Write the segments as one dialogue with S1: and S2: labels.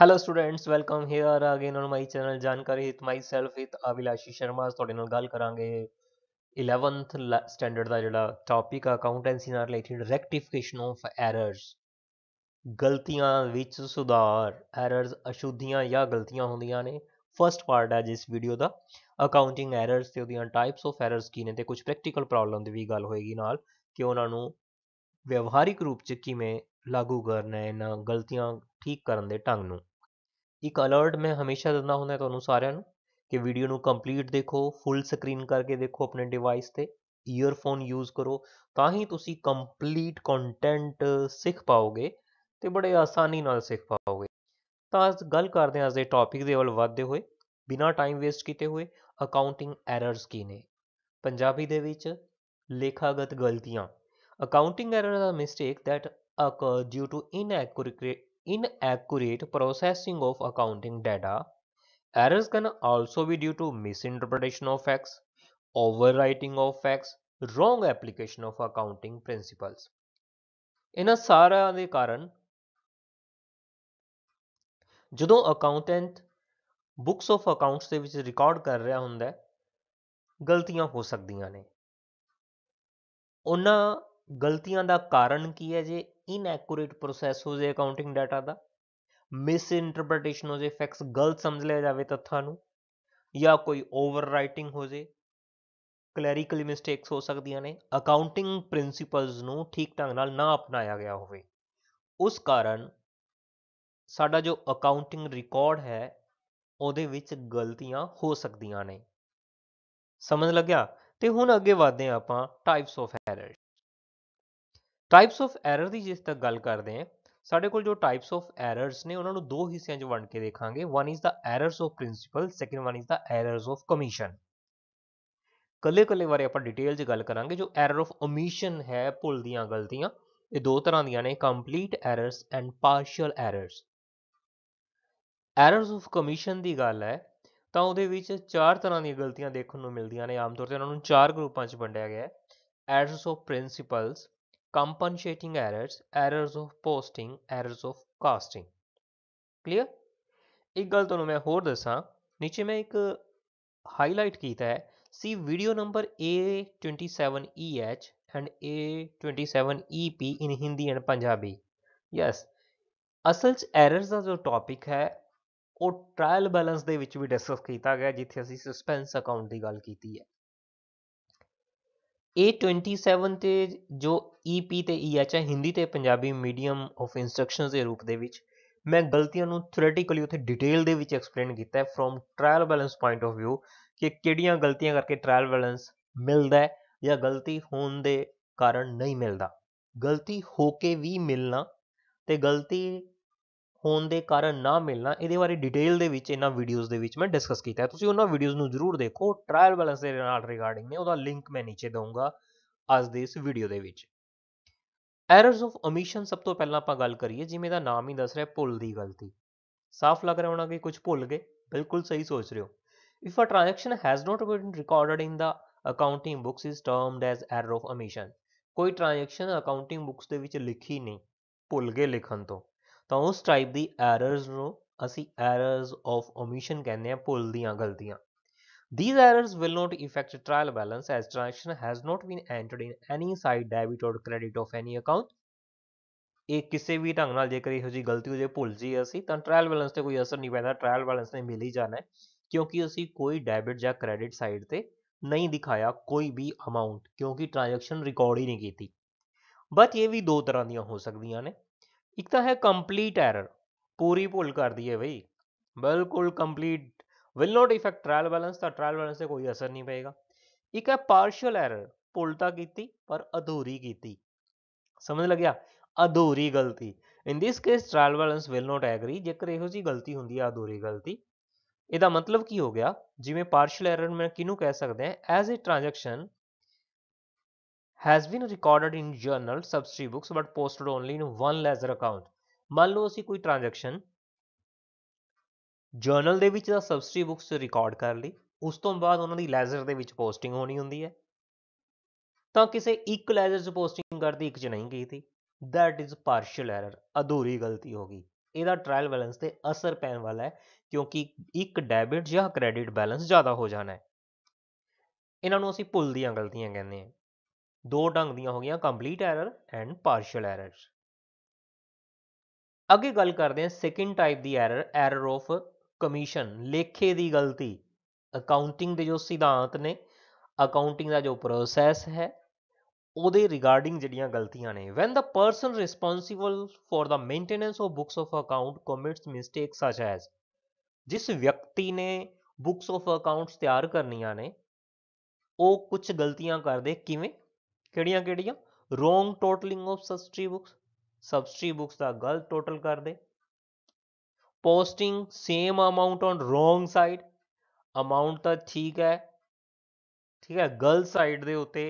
S1: Hello students welcome here again on my channel ਜਾਣਕਾਰੀ with myself with Avilashi Sharma ਤੁਹਾਡੇ ਨਾਲ ਗੱਲ ਕਰਾਂਗੇ 11th ਸਟੈਂਡਰਡ ਦਾ ਜਿਹੜਾ ਟੌਪਿਕ ਅਕਾਊਂਟੈਂਸੀ ਨਾਲ ਰਿਲੇਟਡ ਰੈਕਟੀਫਿਕੇਸ਼ਨ ਆਫ ਐਰਰਸ ਗਲਤੀਆਂ ਵਿੱਚ ਸੁਧਾਰ ਐਰਰਸ ਅਸ਼ੁੱਧੀਆਂ ਜਾਂ ਗਲਤੀਆਂ ਹੁੰਦੀਆਂ ਨੇ ਫਰਸਟ ਪਾਰਟ ਹੈ ਜਿਸ ਵੀਡੀਓ ਦਾ ਅਕਾਊਂਟਿੰਗ ਐਰਰਸ ਤੇ ਉਹਦੀਆਂ ਟਾਈਪਸ ਆਫ ਐਰਰਸ ਕੀ ਨੇ ਤੇ ਕੁਝ ਪ੍ਰੈਕਟੀਕਲ ਪ੍ਰੋਬਲਮ ਦੀ ਵੀ ਗੱਲ ਹੋਏਗੀ ਨਾਲ ਕਿ ਉਹਨਾਂ ਨੂੰ ਵਿਵਹਾਰਿਕ ਰੂਪ 'ਚ ਕਿਵੇਂ ਲਾਗੂ ਕਰਨਾ ਹੈ ਇਹਨਾਂ ਗਲਤੀਆਂ ਠੀਕ ਕਰਨ ਦੇ ਢੰਗ ਨੂੰ ਇੱਕ ਅਲਰਟ ਮੈਂ ਹਮੇਸ਼ਾ ਦਿੰਦਾ ਹੁੰਦਾ ਤੁਹਾਨੂੰ ਸਾਰਿਆਂ ਨੂੰ ਕਿ ਵੀਡੀਓ ਨੂੰ ਕੰਪਲੀਟ ਦੇਖੋ ਫੁੱਲ ਸਕਰੀਨ ਕਰਕੇ ਦੇਖੋ ਆਪਣੇ ਡਿਵਾਈਸ ਤੇ ਈਅਰਫੋਨ ਯੂਜ਼ ਕਰੋ ਤਾਂ ਹੀ ਤੁਸੀਂ ਕੰਪਲੀਟ ਕੰਟੈਂਟ ਸਿੱਖ ਪਾਓਗੇ ਤੇ ਬੜੇ ਆਸਾਨੀ ਨਾਲ ਸਿੱਖ ਪਾਓਗੇ ਤਾਂ ਅੱਜ ਗੱਲ ਕਰਦੇ ਹਾਂ ਅੱਜ ਦੇ ਟੌਪਿਕ ਦੇ ਵੱਲ ਵਧਦੇ ਹੋਏ ਬਿਨਾਂ ਟਾਈਮ ਵੇਸਟ ਕੀਤੇ ਹੋਏ ਅਕਾਊਂਟਿੰਗ ਐਰਰਸ ਕੀ ਨੇ ਪੰਜਾਬੀ ਦੇ ਵਿੱਚ ਲੇਖਾਗਤ ਗਲਤੀਆਂ ਅਕਾਊਂਟਿੰਗ ਐਰਰ ਦਾ mistake that occur due to to inaccurate processing of accounting data. Errors can also be due to misinterpretation of facts, overwriting of facts, wrong application of accounting principles. In a ਦੇ ਕਾਰਨ ਜਦੋਂ accountant books of accounts ਦੇ ਵਿੱਚ record ਕਰ ਰਿਹਾ ਹੁੰਦਾ ਹੈ ਗਲਤੀਆਂ ਹੋ ਸਕਦੀਆਂ ਨੇ ਉਹਨਾਂ ਗਲਤੀਆਂ ਦਾ ਕਾਰਨ ਕੀ ਹੈ ਜੇ ਇਨਐਕੂਰੇਟ ਪ੍ਰੋਸੈਸ ਹੋ ਜੇ ਅਕਾਊਂਟਿੰਗ ਡਾਟਾ ਦਾ ਮਿਸ ਇੰਟਰਪ੍ਰੀਟੇਸ਼ਨ ਹੋ ਜੇ ਫੈਕਟਸ ਗਲਤ ਸਮਝ ਲਿਆ ਜਾਵੇ ਤੱਥਾਂ ਨੂੰ ਜਾਂ ਕੋਈ ਓਵਰ ਰਾਈਟਿੰਗ ਹੋ ਜੇ ਕਲੈਰੀਕਲ ਮਿਸਟੇਕਸ ਹੋ ਸਕਦੀਆਂ ਨੇ ਅਕਾਊਂਟਿੰਗ ਪ੍ਰਿੰਸੀਪਲਸ ਨੂੰ ਠੀਕ ਢੰਗ ਨਾਲ ਨਾ ਅਪਣਾਇਆ ਗਿਆ ਹੋਵੇ ਉਸ ਕਾਰਨ ਸਾਡਾ ਜੋ ਅਕਾਊਂਟਿੰਗ ਰਿਕਾਰਡ ਹੈ ਉਹਦੇ ਵਿੱਚ ਗਲਤੀਆਂ ਹੋ ਸਕਦੀਆਂ ਨੇ ਸਮਝ ਲੱਗਿਆ ਤੇ ਹੁਣ ਅੱਗੇ ਵਧਦੇ ਆਪਾਂ types of errors types of error ਦੀ ਜਿਸ ਤੱਕ ਗੱਲ ਕਰਦੇ ਆ ਸਾਡੇ ਕੋਲ ਜੋ ਟਾਈਪਸ ਆਫ ਐਰਰਸ ਨੇ ਉਹਨਾਂ ਨੂੰ ਦੋ ਹਿੱਸਿਆਂ 'ਚ ਵੰਡ ਕੇ ਦੇਖਾਂਗੇ one is the errors of principle second one is the errors of commission ਕੱਲੇ-ਕੱਲੇ ਬਾਰੇ ਆਪਾਂ ਡਿਟੇਲ 'ਚ ਗੱਲ ਕਰਾਂਗੇ ਜੋ ਐਰਰ ਆਫ ਓਮਿਸ਼ਨ ਹੈ ਭੁੱਲ ਦੀਆਂ ਗਲਤੀਆਂ ਇਹ ਦੋ ਤਰ੍ਹਾਂ ਦੀਆਂ ਨੇ complete errors and partial errors errors of commission ਦੀ ਗੱਲ ਹੈ ਤਾਂ ਉਹਦੇ ਵਿੱਚ ਚਾਰ ਤਰ੍ਹਾਂ ਦੀਆਂ ਗਲਤੀਆਂ ਦੇਖਣ ਨੂੰ ਮਿਲਦੀਆਂ ਨੇ ਆਮ ਤੌਰ ਤੇ ਉਹਨਾਂ ਨੂੰ ਚਾਰ ਗਰੁੱਪਾਂ 'ਚ ਵੰਡਿਆ ਗਿਆ ਹੈ errors of principles compensating errors, errors of posting, errors of casting. Clear ਇੱਕ ਗੱਲ ਤੁਹਾਨੂੰ ਮੈਂ ਹੋਰ ਦੱਸਾਂ ਨੀਚੇ ਮੈਂ ਇੱਕ ਹਾਈਲਾਈਟ ਕੀਤਾ ਹੈ ਸੀ video number A27EH and A27EP in Hindi and Punjabi yes ਅਸਲ 'ਚ ਐਰਰਸ ਦਾ ਜੋ ਟੌਪਿਕ ਹੈ ਉਹ ਟ੍ਰਾਇਲ ਬੈਲੈਂਸ ਦੇ ਵਿੱਚ ਵੀ ਡਿਸਕਸ ਕੀਤਾ ਗਿਆ ਜਿੱਥੇ ਅਸੀਂ ਸਸਪੈਂਸ ਅਕਾਊਂਟ ਦੀ ਗੱਲ ਕੀਤੀ ਹੈ A27 'ਤੇ ਜੋ EP ਤੇ EH ਹੈ ਹਿੰਦੀ ਤੇ ਪੰਜਾਬੀ ਮੀਡੀਅਮ ਆਫ ਇੰਸਟਰਕਸ਼ਨਸ ਦੇ ਰੂਪ ਦੇ ਵਿੱਚ ਮੈਂ ਗਲਤੀਆਂ ਨੂੰ ਥਿਓਰੀਟਿਕਲੀ ਉੱਥੇ ਡਿਟੇਲ ਦੇ ਵਿੱਚ ਐਕਸਪਲੇਨ ਕੀਤਾ from trial balance point of View ਕਿ ਕਿਹੜੀਆਂ ਗਲਤੀਆਂ ਕਰਕੇ ਟ੍ਰਾਇਲ ਬੈਲੈਂਸ ਮਿਲਦਾ ਹੈ ਜਾਂ ਗਲਤੀ ਹੋਣ ਦੇ ਕਾਰਨ ਨਹੀਂ ਮਿਲਦਾ ਗਲਤੀ ਹੋ ਕੇ ਵੀ ਮਿਲਣਾ ਤੇ ਗਲਤੀ ਹੋਣ ਦੇ ਕਾਰਨ ਨਾ ਮਿਲਣਾ ਇਹਦੇ ਬਾਰੇ ਡਿਟੇਲ ਦੇ ਵਿੱਚ ਇਹਨਾਂ ਵੀਡੀਓਜ਼ ਦੇ ਵਿੱਚ ਮੈਂ ਡਿਸਕਸ ਕੀਤਾ ਹੈ ਤੁਸੀਂ ਉਹਨਾਂ ਵੀਡੀਓਜ਼ ਨੂੰ ਜ਼ਰੂਰ ਦੇਖੋ ਟ੍ਰਾਇਲ ਬੈਲੈਂਸ ਦੇ ਨਾਲ ਰਿਗਾਰਡਿੰਗ ਨੇ ਉਹਦਾ ਲਿੰਕ ਮੈਂ ਨੀਚੇ ਦਊਂਗਾ ਅੱਜ ਦੇ ਇਸ ਵੀਡੀਓ ਦੇ ਵਿੱਚ ਐਰਰਸ ਆਫ ਓਮਿਸ਼ਨ ਸਭ ਤੋਂ ਪਹਿਲਾਂ ਆਪਾਂ ਗੱਲ ਕਰੀਏ ਜਿਵੇਂ ਦਾ ਨਾਮ ਹੀ ਦੱਸ ਰਿਹਾ ਭੁੱਲ ਦੀ ਗਲਤੀ ਸਾਫ਼ ਲੱਗ ਰਿਹਾ ਹੋਣਾ ਕਿ ਕੁਝ ਭੁੱਲ ਗਏ ਬਿਲਕੁਲ ਸਹੀ ਸੋਚ ਰਹੇ ਹੋ if a transaction has not been recorded in the accounting books is termed as error of omission ਕੋਈ ਟ੍ਰਾਂਜੈਕਸ਼ਨ ਅਕਾਊਂਟਿੰਗ ਬੁੱਕਸ ਦੇ ਵਿੱਚ ਲਿਖੀ ਨਹੀਂ ਭੁੱਲ ਗਏ ਲਿਖਣ ਤੋਂ ਤਾਂ ਉਸ ਟਾਈਪ ਦੀ ਐਰਰਸ ਨੂੰ ਅਸੀਂ ਐਰਰਸ ਆਫ ਓਮਿਸ਼ਨ ਕਹਿੰਦੇ ਆ ਭੁੱਲ ਦੀਆਂ ਗਲਤੀਆਂ These errors will not affect trial balance as transaction has not been entered in any side debit or credit of any account. ਇਹ ਕਿਸੇ ਵੀ ਢੰਗ ਨਾਲ ਜੇਕਰ ਇਹੋ ਜੀ ਗਲਤੀ ਹੋ ਜੇ ਭੁੱਲ ਜੀ ਅਸੀਂ ਤਾਂ ਟ੍ਰਾਇਲ ਬੈਲੈਂਸ ਤੇ ਕੋਈ ਅਸਰ ਨਹੀਂ ਪੈਂਦਾ ਟ੍ਰਾਇਲ ਬੈਲੈਂਸ ਨੇ ਮਿਲ ਹੀ ਜਾਣਾ ਕਿਉਂਕਿ ਅਸੀਂ ਕੋਈ ਡੈਬਿਟ ਜਾਂ ਕ੍ਰੈਡਿਟ ਸਾਈਡ ਤੇ ਨਹੀਂ ਦਿਖਾਇਆ ਕੋਈ ਵੀ ਅਮਾਉਂਟ ਕਿਉਂਕਿ ਟ੍ਰਾਂਜੈਕਸ਼ਨ ਰਿਕਾਰਡ ਹੀ ਨਹੀਂ ਕੀਤੀ ਬਟ ਇਹ ਵੀ ਦੋ ਤਰ੍ਹਾਂ ਦੀਆਂ ਹੋ ਸਕਦੀਆਂ ਨੇ एक तो है कंप्लीट एरर पूरी भूल कर दी है भाई बिल्कुल complete will not effect trial balance तो ट्रायल बैलेंस से कोई असर नहीं पेगा एक है पार्शियल एरर पुल की पर अधूरी की समझ लग गया अधूरी गलती in this case trial balance will not agree जेकर योजी गलती होंगी अधूरी गलती यदा मतलब की हो गया जिमें ਗਿਆ एरर मैं किनू कह सकते हैं as a transaction has been recorded in journal subsidiary books but posted only in one ledger account ਮੰਨ ਲਓ ਅਸੀਂ ਕੋਈ ਟ੍ਰਾਂਜੈਕਸ਼ਨ ਜਰਨਲ ਦੇ ਵਿੱਚ ਦਾ ਸਬਸਟਰੀ ਬੁੱਕਸ ਰਿਕਾਰਡ ਕਰ ਲਈ ਉਸ ਤੋਂ ਬਾਅਦ ਉਹਨਾਂ ਦੀ ਲੈਜ਼ਰ ਦੇ ਵਿੱਚ ਪੋਸਟਿੰਗ ਹੋਣੀ ਹੁੰਦੀ ਹੈ ਤਾਂ ਕਿਸੇ ਇੱਕ ਲੈਜ਼ਰ 'ਚ ਪੋਸਟਿੰਗ ਕਰਦੀ ਇੱਕ 'ਚ ਨਹੀਂ ਕੀਤੀ ਦੈਟ ਇਜ਼ ਪਾਰਸ਼ੀਅਲ ਐਰਰ ਅਧੂਰੀ ਗਲਤੀ ਹੋ ਗਈ ਇਹਦਾ ਟ੍ਰਾਇਲ ਬੈਲੈਂਸ ਤੇ ਅਸਰ ਪੈਣ ਵਾਲਾ ਹੈ ਕਿਉਂਕਿ ਇੱਕ ਡੈਬਿਟ ਜਾਂ ਕ੍ਰੈਡਿਟ ਬੈਲੈਂਸ ਜ਼ਿਆਦਾ ਹੋ ਜਾਣਾ ਹੈ ਇਹਨਾਂ ਨੂੰ ਅਸੀਂ ਭੁੱਲ ਦੀਆਂ ਗਲਤੀਆਂ ਕਹਿੰਦੇ ਹਾਂ ਦੋ ਢੰਗ ਦੀਆਂ ਹੋ ਗਈਆਂ complete error and partial error ਅੱਗੇ ਗੱਲ ਕਰਦੇ ਹਾਂ ਸੈਕਿੰਡ ਟਾਈਪ ਦੀ ਐਰਰ ਐਰਰ ਆਫ ਕਮਿਸ਼ਨ ਲੇਖੇ ਦੀ ਗਲਤੀ ਅਕਾਊਂਟਿੰਗ ਦੇ ਜੋ ਸਿਧਾਂਤ ਨੇ ਅਕਾਊਂਟਿੰਗ ਦਾ ਜੋ ਪ੍ਰੋਸੈਸ ਹੈ ਉਹਦੇ ਰਿਗਾਰਡਿੰਗ ਜਿਹੜੀਆਂ ਗਲਤੀਆਂ ਨੇ when the person responsible for the maintenance of books of account commits mistake such as ਜਿਸ ਵਿਅਕਤੀ ਨੇ ਬੁక్స్ ਆਫ ਅਕਾਊਂਟਸ ਤਿਆਰ ਕਰਨੀਆਂ ਨੇ ਉਹ ਕੁਝ ਗਲਤੀਆਂ ਕਰਦੇ ਕਿਵੇਂ ਕਿਹੜੀਆਂ ਕਿਹੜੀਆਂ wrong totalling of subsidiary books subsidiary books ਦਾ ਗਲਤ ਟੋਟਲ ਕਰਦੇ posting same amount on wrong side amount ਤਾਂ ਠੀਕ ਹੈ ਠੀਕ ਹੈ ਗਲਤ ਸਾਈਡ ਦੇ ਉੱਤੇ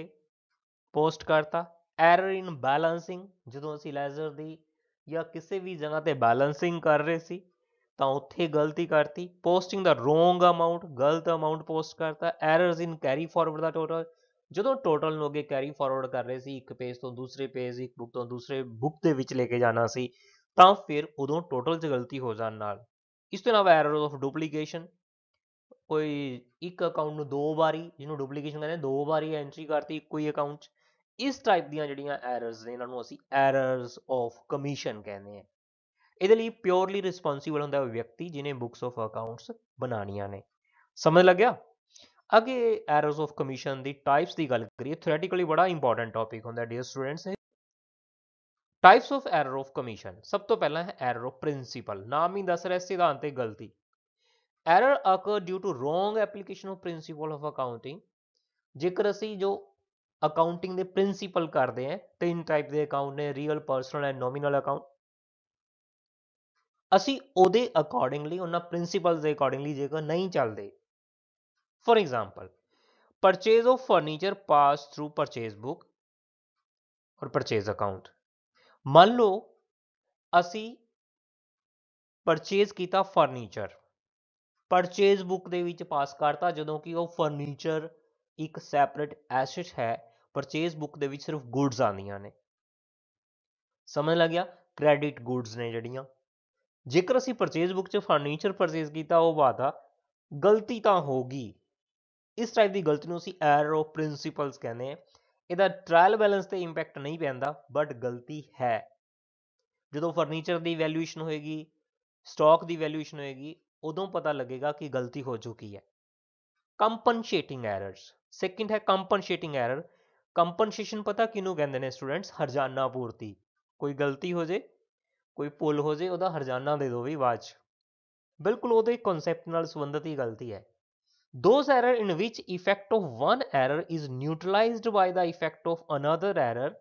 S1: ਪੋਸਟ ਕਰਤਾ ਐਰਰ ਇਨ ਬੈਲੈਂਸਿੰਗ ਜਦੋਂ ਅਸੀਂ ਲੈਜ਼ਰ ਦੀ ਜਾਂ ਕਿਸੇ ਵੀ ਜਗ੍ਹਾ ਤੇ ਬੈਲੈਂਸਿੰਗ ਕਰ ਰਹੇ ਸੀ ਤਾਂ ਉੱਥੇ ਗਲਤੀ ਕਰਤੀ ਪੋਸਟਿੰਗ ਦਾ ਰੋਂਗ ਅਮਾਉਂਟ ਗਲਤ ਅਮਾਉਂਟ ਪੋਸਟ ਕਰਤਾ ਐਰਰਸ ਇਨ ਕੈਰੀ ਫਾਰਵਰਡ ਦਾ ਟੋਟਲ ਜਦੋਂ ਟੋਟਲ ਨੂੰ ਅੱਗੇ ਕੈਰੀ ਫਾਰਵਰਡ ਕਰ ਰਹੇ ਸੀ ਇੱਕ ਪੇਜ ਤੋਂ ਦੂਸਰੇ ਪੇਜ ਇੱਕ ਬੁੱਕ ਤੋਂ ਦੂਸਰੇ ਬੁੱਕ ਦੇ ਵਿੱਚ ਲੈ ਕੇ ਜਾਣਾ ਸੀ ਤਾਂ ਫਿਰ ਉਦੋਂ ਟੋਟਲ 'ਚ ਗਲਤੀ ਹੋ ਜਾਣ ਨਾਲ ਇਸ ਤੋਂ ਇਲਾਵਾ ਐਰਰ ਆਫ ਡੁਪਲੀਕੇਸ਼ਨ ਕੋਈ ਇੱਕ ਅਕਾਊਂਟ ਨੂੰ ਦੋ ਵਾਰੀ ਜਿਹਨੂੰ ਡੁਪਲੀਕੇਸ਼ਨ ਕਹਿੰਦੇ ਦੋ ਵਾਰੀ ਐਂਟਰੀ ਕਰਤੀ ਇੱਕੋ ਹੀ ਅਕਾਊਂਟ 'ਚ ਇਸ ਟਾਈਪ ਦੀਆਂ ਜਿਹੜੀਆਂ ਐਰਰਸ ਨੇ ਇਹਨਾਂ ਨੂੰ ਅਸੀਂ ਐਰਰਸ ਆਫ ਕਮਿਸ਼ਨ ਕਹਿੰਦੇ ਆ ਇਹਦੇ ਲਈ ਪਿਓਰਲੀ ਰਿਸਪੌਂਸੀਬਲ ਹੁੰਦਾ ਉਹ ਵਿਅਕਤੀ ਜਿਨੇ ਬੁੱਕਸ ਆਫ ਅਕਾਊਂਟਸ ਬਣਾਣੀਆਂ ਨੇ ਸਮਝ ਲੱਗਿਆ ਅਗੇ ਐਰਰਸ ਆਫ ਕਮਿਸ਼ਨ ਦੀ ਟਾਈਪਸ ਦੀ ਗੱਲ ਕਰੀਏ ਥਿਓਰੀਟਿਕਲੀ ਬੜਾ ਇੰਪੋਰਟੈਂਟ ਟਾਪਿਕ ਹੁੰਦਾ dear students types of error of commission ਸਭ ਤੋਂ ਪਹਿਲਾਂ ਹੈ ਐਰਰ ਆਫ ਪ੍ਰਿੰਸੀਪਲ ਨਾਮ ਹੀ ਦੱਸ ਰਿਹਾ ਸਿਧਾਂਤ ਤੇ ਗਲਤੀ error occur due to wrong application of principle of accounting ਜੇਕਰ ਅਸੀਂ ਜੋ ਅਕਾਊਂਟਿੰਗ ਦੇ ਪ੍ਰਿੰਸੀਪਲ ਕਰਦੇ ਹਾਂ ਤਿੰਨ ਟਾਈਪ ਦੇ ਅਕਾਊਂਟ ਨੇ real personal and nominal account ਅਸੀਂ ਉਹਦੇ ਅਕੋਰਡਿੰਗਲੀ ਉਹਨਾਂ ਪ੍ਰਿੰਸੀਪਲਸ ਦੇ ਅਕੋਰਡਿੰਗਲੀ ਜੇਕਰ ਨਹੀਂ ਚੱਲਦੇ For example, purchase of furniture pass through purchase book or purchase account. ਮੰਨ ਲਓ ਅਸੀਂ ਪਰਚੇਜ਼ ਕੀਤਾ ਫਰਨੀਚਰ ਪਰਚੇਜ਼ ਬੁੱਕ ਦੇ ਵਿੱਚ ਪਾਸ ਕਰਤਾ ਜਦੋਂ ਕਿ ਉਹ ਫਰਨੀਚਰ ਇੱਕ ਸੈਪਰੇਟ ਐਸੈਟ ਹੈ ਪਰਚੇਜ਼ ਬੁੱਕ ਦੇ ਵਿੱਚ ਸਿਰਫ ਗੁੱਡਸ ਆਉਂਦੀਆਂ ਨੇ ਸਮਝ ਲੱਗਿਆ ਕ੍ਰੈਡਿਟ ਗੁੱਡਸ ਨੇ ਜਿਹੜੀਆਂ ਜੇਕਰ ਅਸੀਂ ਪਰਚੇਜ਼ ਬੁੱਕ 'ਚ ਫਰਨੀਚਰ ਪਰਚੇਜ਼ ਕੀਤਾ ਉਹ ਵਾਦਾ ਗਲਤੀ ਤਾਂ ਹੋਗੀ ਇਸ ਟਾਈਪ ਦੀ ਗਲਤੀ ਨੂੰ ਅਸੀਂ ਆਫ ਪ੍ਰਿੰਸੀਪਲਸ ਕਹਿੰਦੇ ਆ ਇਹਦਾ ਟ੍ਰਾਇਲ ਬੈਲੈਂਸ ਤੇ ਇੰਪੈਕਟ ਨਹੀਂ ਪੈਂਦਾ ਬਟ ਗਲਤੀ ਹੈ ਜਦੋਂ ਫਰਨੀਚਰ ਦੀ ਵੈਲਿਊਏਸ਼ਨ ਹੋਏਗੀ ਸਟਾਕ ਦੀ ਵੈਲਿਊਏਸ਼ਨ ਹੋਏਗੀ ਉਦੋਂ ਪਤਾ ਲੱਗੇਗਾ ਕਿ ਗਲਤੀ ਹੋ ਚੁੱਕੀ ਹੈ ਕੰਪਨਸੇਟਿੰਗ ਐਰਰਸ ਸੈਕਿੰਡ ਹੈ ਕੰਪਨਸੇਟਿੰਗ ਐਰਰ ਕੰਪਨਸੇਸ਼ਨ ਪਤਾ ਕਿਨੂੰ ਕਹਿੰਦੇ ਨੇ ਸਟੂਡੈਂਟਸ ਹਰਜਾਨਾ ਪੂਰਤੀ ਕੋਈ ਗਲਤੀ ਹੋ ਜੇ ਕੋਈ ਭੁੱਲ ਹੋ ਜੇ ਉਹਦਾ ਹਰਜਾਨਾ ਦੇ ਦੋ ਵੀ ਬਾਅਦ ਚ ਬਿਲਕੁਲ ਉਹਦੇ ਕਨਸੈਪਟ ਨਾਲ ਸੰਬੰਧਿਤ ਹੀ ਗਲਤੀ ਹੈ Those error in which effect of one error is neutralized by the effect of another error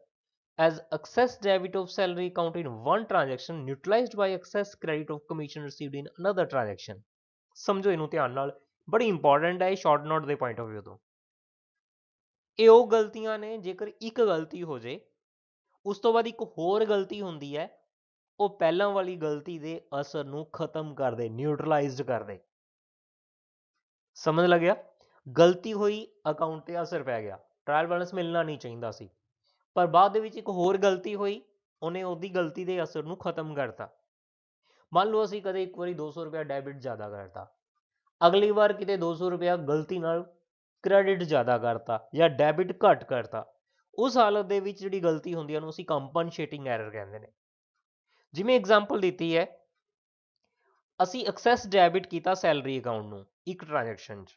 S1: as excess debit of salary account in one transaction neutralized by excess credit of commission received in another transaction. ਸਮਝੋ ਇਹਨੂੰ ਧਿਆਨ ਨਾਲ ਬੜੀ important ਹੈ short note ਦੇ point of View ਤੋਂ ਇਹ ਉਹ ਗਲਤੀਆਂ ਨੇ ਜੇਕਰ ਇੱਕ ਗਲਤੀ ਹੋ ਜੇ ਉਸ ਤੋਂ ਬਾਅਦ ਇੱਕ ਹੋਰ ਗਲਤੀ ਹੁੰਦੀ ਹੈ ਉਹ ਪਹਿਲਾਂ ਵਾਲੀ ਗਲਤੀ ਦੇ ਅਸਰ ਨੂੰ ਖਤਮ ਕਰ ਦੇ ਨਿਊਟਰਲਾਈਜ਼ਡ ਕਰ ਦੇ ਸਮਝ ਲੱਗਿਆ ਗਲਤੀ ਹੋਈ ਅਕਾਊਂਟ ਤੇ ਅਸਰ ਪੈ ਗਿਆ ਟ੍ਰਾਇਲ ਬੈਲੈਂਸ ਮਿਲਣਾ ਨਹੀਂ ਚਾਹੀਦਾ ਸੀ ਪਰ ਬਾਅਦ ਦੇ ਵਿੱਚ ਇੱਕ ਹੋਰ ਗਲਤੀ ਹੋਈ ਉਹਨੇ ਉਹਦੀ ਗਲਤੀ ਦੇ ਅਸਰ ਨੂੰ ਖਤਮ ਕਰਤਾ ਮੰਨ ਲਓ ਅਸੀਂ ਕਦੇ ਇੱਕ ਵਾਰੀ 200 ਰੁਪਏ ਡੈਬਿਟ ਜ਼ਿਆਦਾ ਕਰਤਾ ਅਗਲੀ ਵਾਰ ਕਿਤੇ 200 ਰੁਪਏ ਗਲਤੀ ਨਾਲ ਕ੍ਰੈਡਿਟ ਜ਼ਿਆਦਾ ਕਰਤਾ ਜਾਂ ਡੈਬਿਟ ਘੱਟ ਕਰਤਾ ਉਸ ਹਾਲਤ ਦੇ ਵਿੱਚ ਜਿਹੜੀ ਗਲਤੀ ਹੁੰਦੀ ਹੈ ਉਹਨੂੰ ਅਸੀਂ ਕੰਪਨਸੇਟਿੰਗ ਐਰਰ ਕਹਿੰਦੇ ਨੇ ਜਿਵੇਂ ਐਗਜ਼ਾਮਪਲ ਦਿੱਤੀ ਹੈ ਅਸੀਂ ਐਕਸੈਸ ਡੈਬਿਟ ਕੀਤਾ ਸੈਲਰੀ ਅਕਾਊਂਟ ਨੂੰ ਇੱਕ ਟ੍ਰਾਂਜੈਕਸ਼ਨ 'ਚ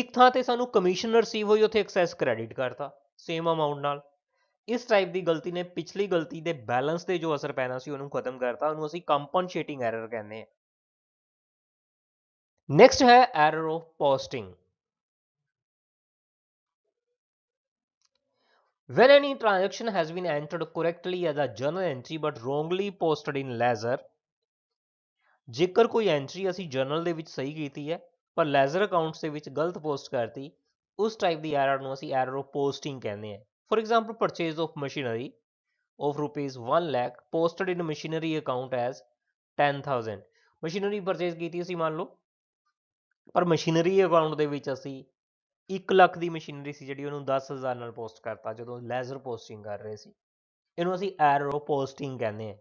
S1: ਇੱਕ ਥਾਂ ਤੇ ਸਾਨੂੰ ਕਮਿਸ਼ਨ ਰਿਸੀਵ ਹੋਈ ਉੱਥੇ ਐਕਸੈਸ ਕ੍ਰੈਡਿਟ ਕਰਤਾ ਸੇਮ ਅਮਾਉਂਟ ਨਾਲ ਇਸ ਟਾਈਪ ਦੀ ਗਲਤੀ ਨੇ ਪਿਛਲੀ ਗਲਤੀ ਦੇ ਬੈਲੈਂਸ ਤੇ ਜੋ ਅਸਰ ਪੈਣਾ ਸੀ ਉਹਨੂੰ ਖਤਮ ਕਰਤਾ ਉਹਨੂੰ ਅਸੀਂ ਕੰਪਨਸੇਟਿੰਗ ਐਰਰ ਕਹਿੰਦੇ ਆ ਨੈਕਸਟ ਹੈ error of posting when any transaction has been entered correctly as a journal entry but wrongly posted in ledger ਜੇਕਰ ਕੋਈ ਐਂਟਰੀ ਅਸੀਂ ਜਰਨਲ ਦੇ ਵਿੱਚ ਸਹੀ ਕੀਤੀ ਹੈ ਪਰ ਲੈਜ਼ਰ ਅਕਾਊਂਟਸ ਦੇ ਵਿੱਚ ਗਲਤ ਪੋਸਟ ਕਰਤੀ ਉਸ ਟਾਈਪ ਦੀ ਐਰਰ ਨੂੰ ਅਸੀਂ ਐਰਰ ਆਫ ਪੋਸਟਿੰਗ ਕਹਿੰਦੇ ਹਾਂ for example purchase of machinery of rupees 1 lakh posted in machinery account as 10000 machinery purchase ਕੀਤੀ ਸੀ ਮੰਨ ਲਓ ਪਰ ਮਸ਼ੀਨਰੀ ਅਕਾਊਂਟ ਦੇ ਵਿੱਚ ਅਸੀਂ 1 ਲੱਖ ਦੀ ਮਸ਼ੀਨਰੀ ਸੀ ਜਿਹੜੀ ਉਹਨੂੰ 10000 ਨਾਲ ਪੋਸਟ ਕਰਤਾ ਜਦੋਂ ਲੈਜ਼ਰ ਪੋਸਟਿੰਗ ਕਰ ਰਹੇ ਸੀ ਇਹਨੂੰ ਅਸੀਂ ਐਰਰ ਆਫ ਪੋਸਟਿੰਗ ਕਹਿੰਦੇ ਆ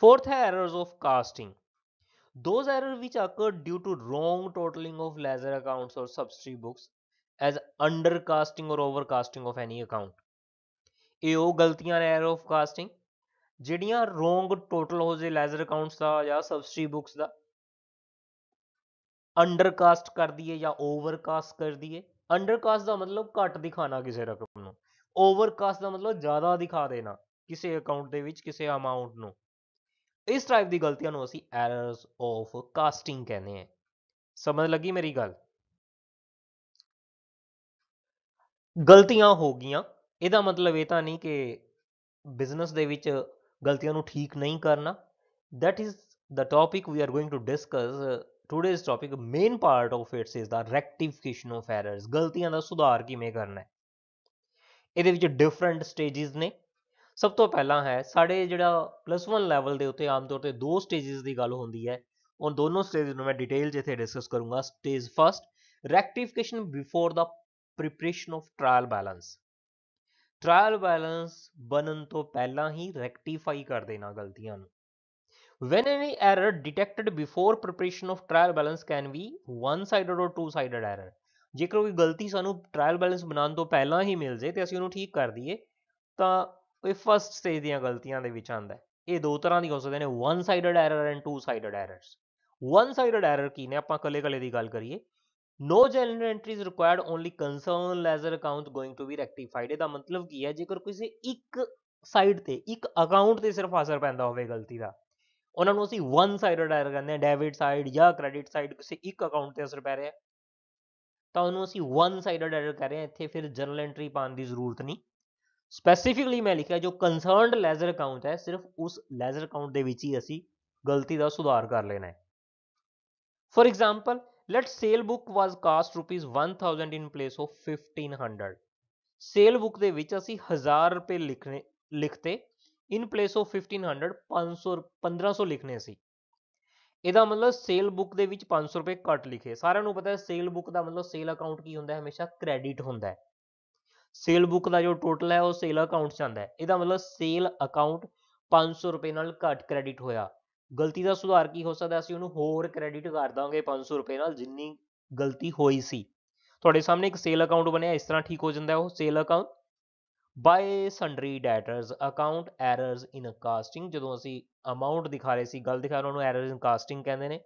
S1: Fourth है errors of casting. Those errors which occurred due to wrong totaling of ledger accounts or subsidy books as undercasting or overcasting of any account. ਇਹ ਉਹ ਗਲਤੀਆਂ ਨੇ error of casting ਜਿਹੜੀਆਂ wrong total ਹੋ ਜੇ ledger accounts ਦਾ ਜਾਂ subsidy books ਦਾ ਅੰਡਰਕਾਸਟ ਕਰਦੀ ਹੈ ਜਾਂ ਓਵਰਕਾਸਟ ਕਰਦੀ ਹੈ ਅੰਡਰਕਾਸਟ ਦਾ ਮਤਲਬ ਘੱਟ ਦਿਖਾਣਾ ਕਿਸੇ ਰਕਮ ਨੂੰ ਓਵਰਕਾਸਟ ਦਾ ਮਤਲਬ ਜ਼ਿਆਦਾ ਦਿਖਾ ਦੇਣਾ ਕਿਸੇ ਅਕਾਊਂਟ ਦੇ ਵਿੱਚ ਕਿਸੇ ਅਮਾਉਂਟ ਨੂੰ ਇਸ ਟਾਈਪ ਦੀ ਗਲਤੀਆਂ ਨੂੰ ਅਸੀਂ ਐਰਰਸ ਆਫ ਕਾਸਟਿੰਗ ਕਹਿੰਦੇ ਆ ਸਮਝ ਲੱਗੀ ਮੇਰੀ ਗੱਲ ਗਲਤੀਆਂ ਹੋ ਗਈਆਂ ਇਹਦਾ ਮਤਲਬ ਇਹ ਤਾਂ ਨਹੀਂ ਕਿ ਬਿਜ਼ਨਸ ਦੇ ਵਿੱਚ ਗਲਤੀਆਂ ਨੂੰ ਠੀਕ ਨਹੀਂ ਕਰਨਾ that is the topic we are going to discuss uh, topic main part of its is the rectification of errors ਗਲਤੀਆਂ ਦਾ ਸੁਧਾਰ ਕਿਵੇਂ ਕਰਨਾ ਹੈ ਇਹਦੇ ਵਿੱਚ ਡਿਫਰੈਂਟ ਸਟੇजेस ਨੇ ਸਭ ਤੋਂ ਪਹਿਲਾਂ ਹੈ ਸਾਡੇ ਜਿਹੜਾ ਪਲੱਸ 1 ਲੈਵਲ ਦੇ ਉੱਤੇ ਆਮ ਤੌਰ ਤੇ ਦੋ ਸਟੇजेस ਦੀ ਗੱਲ ਹੁੰਦੀ ਹੈ ਉਹ ਦੋਨੋਂ ਸਟੇਜ ਨੂੰ ਮੈਂ ਡਿਟੇਲ ਜਿੱਥੇ ਡਿਸਕਸ ਕਰੂੰਗਾ stage first rectification before the preparation of trial balance trial balance ਬਣਨ ਤੋਂ ਪਹਿਲਾਂ ਹੀ ਰੈਕਟੀਫਾਈ ਕਰ ਦੇਣਾ ਗਲਤੀਆਂ ਨੂੰ when any error detected before preparation of trial balance can be one sided or two sided error ਜੇਕਰ ਕੋਈ ਗਲਤੀ ਸਾਨੂੰ ਟ੍ਰਾਇਲ ਬੈਲੈਂਸ ਬਣਾਉਣ ਤੋਂ ਪਹਿਲਾਂ ਹੀ ਮਿਲ ਜੇ ਤੇ ਅਸੀਂ ਉਹਨੂੰ ਠੀਕ ਕਰ ਦਈਏ ਤਾਂ ਇਹ ਫਰਸਟ ਸਟੇਜ ਦੀਆਂ ਗਲਤੀਆਂ ਦੇ ਵਿੱਚ ਆਂਦਾ ਹੈ ਇਹ ਦੋ ਤਰ੍ਹਾਂ ਦੀ ਹੋ ਸਕਦੇ ਨੇ one sided error and two sided errors one sided error ਕੀ ਨੇ ਆਪਾਂ ਕੱਲੇ-ਕੱਲੇ ਦੀ ਗੱਲ ਕਰੀਏ no general entries required only concern ledger account going to be rectified ਇਹਦਾ ਮਤਲਬ ਕੀ ਹੈ ਜੇਕਰ ਕਿਸੇ ਇੱਕ ਸਾਈਡ ਤੇ ਇੱਕ ਅਕਾਊਂਟ ਤੇ ਸਿਰਫ ਅਸਰ ਪੈਂਦਾ ਹੋਵੇ ਗਲਤੀ ਦਾ ਉਹਨਾਂ ਨੂੰ ਅਸੀਂ ਵਨ ਸਾਈਡਡ ਐਰਰ ਕਹਿੰਦੇ ਆ ਡੈਬਿਟ ਸਾਈਡ ਜਾਂ ਕ੍ਰੈਡਿਟ ਸਾਈਡ ਕਿਸੇ ਇੱਕ ਅਕਾਊਂਟ ਤੇ ਅਸਰ ਪੈ ਰਿਹਾ ਤਾਂ ਉਹਨੂੰ ਅਸੀਂ ਵਨ ਸਾਈਡਡ ਐਰਰ ਕਰ ਰਹੇ ਹਾਂ ਇੱਥੇ ਫਿਰ ਜਨਰਲ ਐਂਟਰੀ ਪਾਉਣ ਦੀ ਜ਼ਰੂਰਤ ਨਹੀਂ ਸਪੈਸੀਫਿਕਲੀ ਮੈਂ ਲਿਖਿਆ ਜੋ ਕੰਸਰਨਡ ਲੈਜ਼ਰ ਅਕਾਊਂਟ ਹੈ ਸਿਰਫ ਉਸ ਲੈਜ਼ਰ ਅਕਾਊਂਟ ਦੇ ਵਿੱਚ ਹੀ ਅਸੀਂ ਗਲਤੀ ਦਾ ਸੁਧਾਰ ਕਰ ਲੈਣਾ ਹੈ for example let sale book was cast rupees 1000 in place of 1500 sale book ਦੇ ਵਿੱਚ ਅਸੀਂ 1000 ਰੁਪਏ ਲਿਖਨੇ ਲਿਖਤੇ ਇਨ ਪਲੇਸ ਆਫ 1500 500 1500 ਲਿਖਨੇ ਸੀ ਇਹਦਾ ਮਤਲਬ ਸੇਲ ਬੁੱਕ ਦੇ ਵਿੱਚ 500 ਰੁਪਏ ਘੱਟ ਲਿਖੇ ਸਾਰਿਆਂ ਨੂੰ ਪਤਾ ਹੈ ਸੇਲ ਬੁੱਕ ਦਾ ਮਤਲਬ ਸੇਲ ਅਕਾਊਂਟ ਕੀ ਹੁੰਦਾ ਹੈ ਹਮੇਸ਼ਾ ਕ੍ਰੈਡਿਟ ਹੁੰਦਾ ਹੈ ਸੇਲ ਬੁੱਕ ਦਾ ਜੋ ਟੋਟਲ ਹੈ ਉਹ ਸੇਲ ਅਕਾਊਂਟ 'ਚ ਆਉਂਦਾ ਹੈ ਇਹਦਾ ਮਤਲਬ ਸੇਲ ਅਕਾਊਂਟ 500 ਰੁਪਏ ਨਾਲ ਘੱਟ ਕ੍ਰੈਡਿਟ ਹੋਇਆ ਗਲਤੀ ਦਾ ਸੁਧਾਰ ਕੀ ਹੋ ਸਕਦਾ ਅਸੀਂ ਉਹਨੂੰ ਹੋਰ ਕ੍ਰੈਡਿਟ ਕਰ ਦਾਂਗੇ 500 ਰੁਪਏ ਨਾਲ ਜਿੰਨੀ ਗਲਤੀ ਹੋਈ ਸੀ ਤੁਹਾਡੇ ਸਾਹਮਣੇ ਇੱਕ ਸੇਲ ਅਕਾਊਂਟ ਬਣਿਆ ਇਸ ਤਰ੍ਹਾਂ ਠੀਕ ਹੋ ਜਾਂਦਾ ਉਹ sale account by sundry debtors account errors in casting ਜਦੋਂ ਅਸੀਂ ਅਮਾਉਂਟ ਦਿਖਾ ਰਹੇ ਸੀ ਗਲਤ ਦਿਖਾ ਰਹੇ ਉਹਨੂੰ ਐਰਰਸ ਇਨ ਕਾਸਟਿੰਗ ਕਹਿੰਦੇ ਨੇ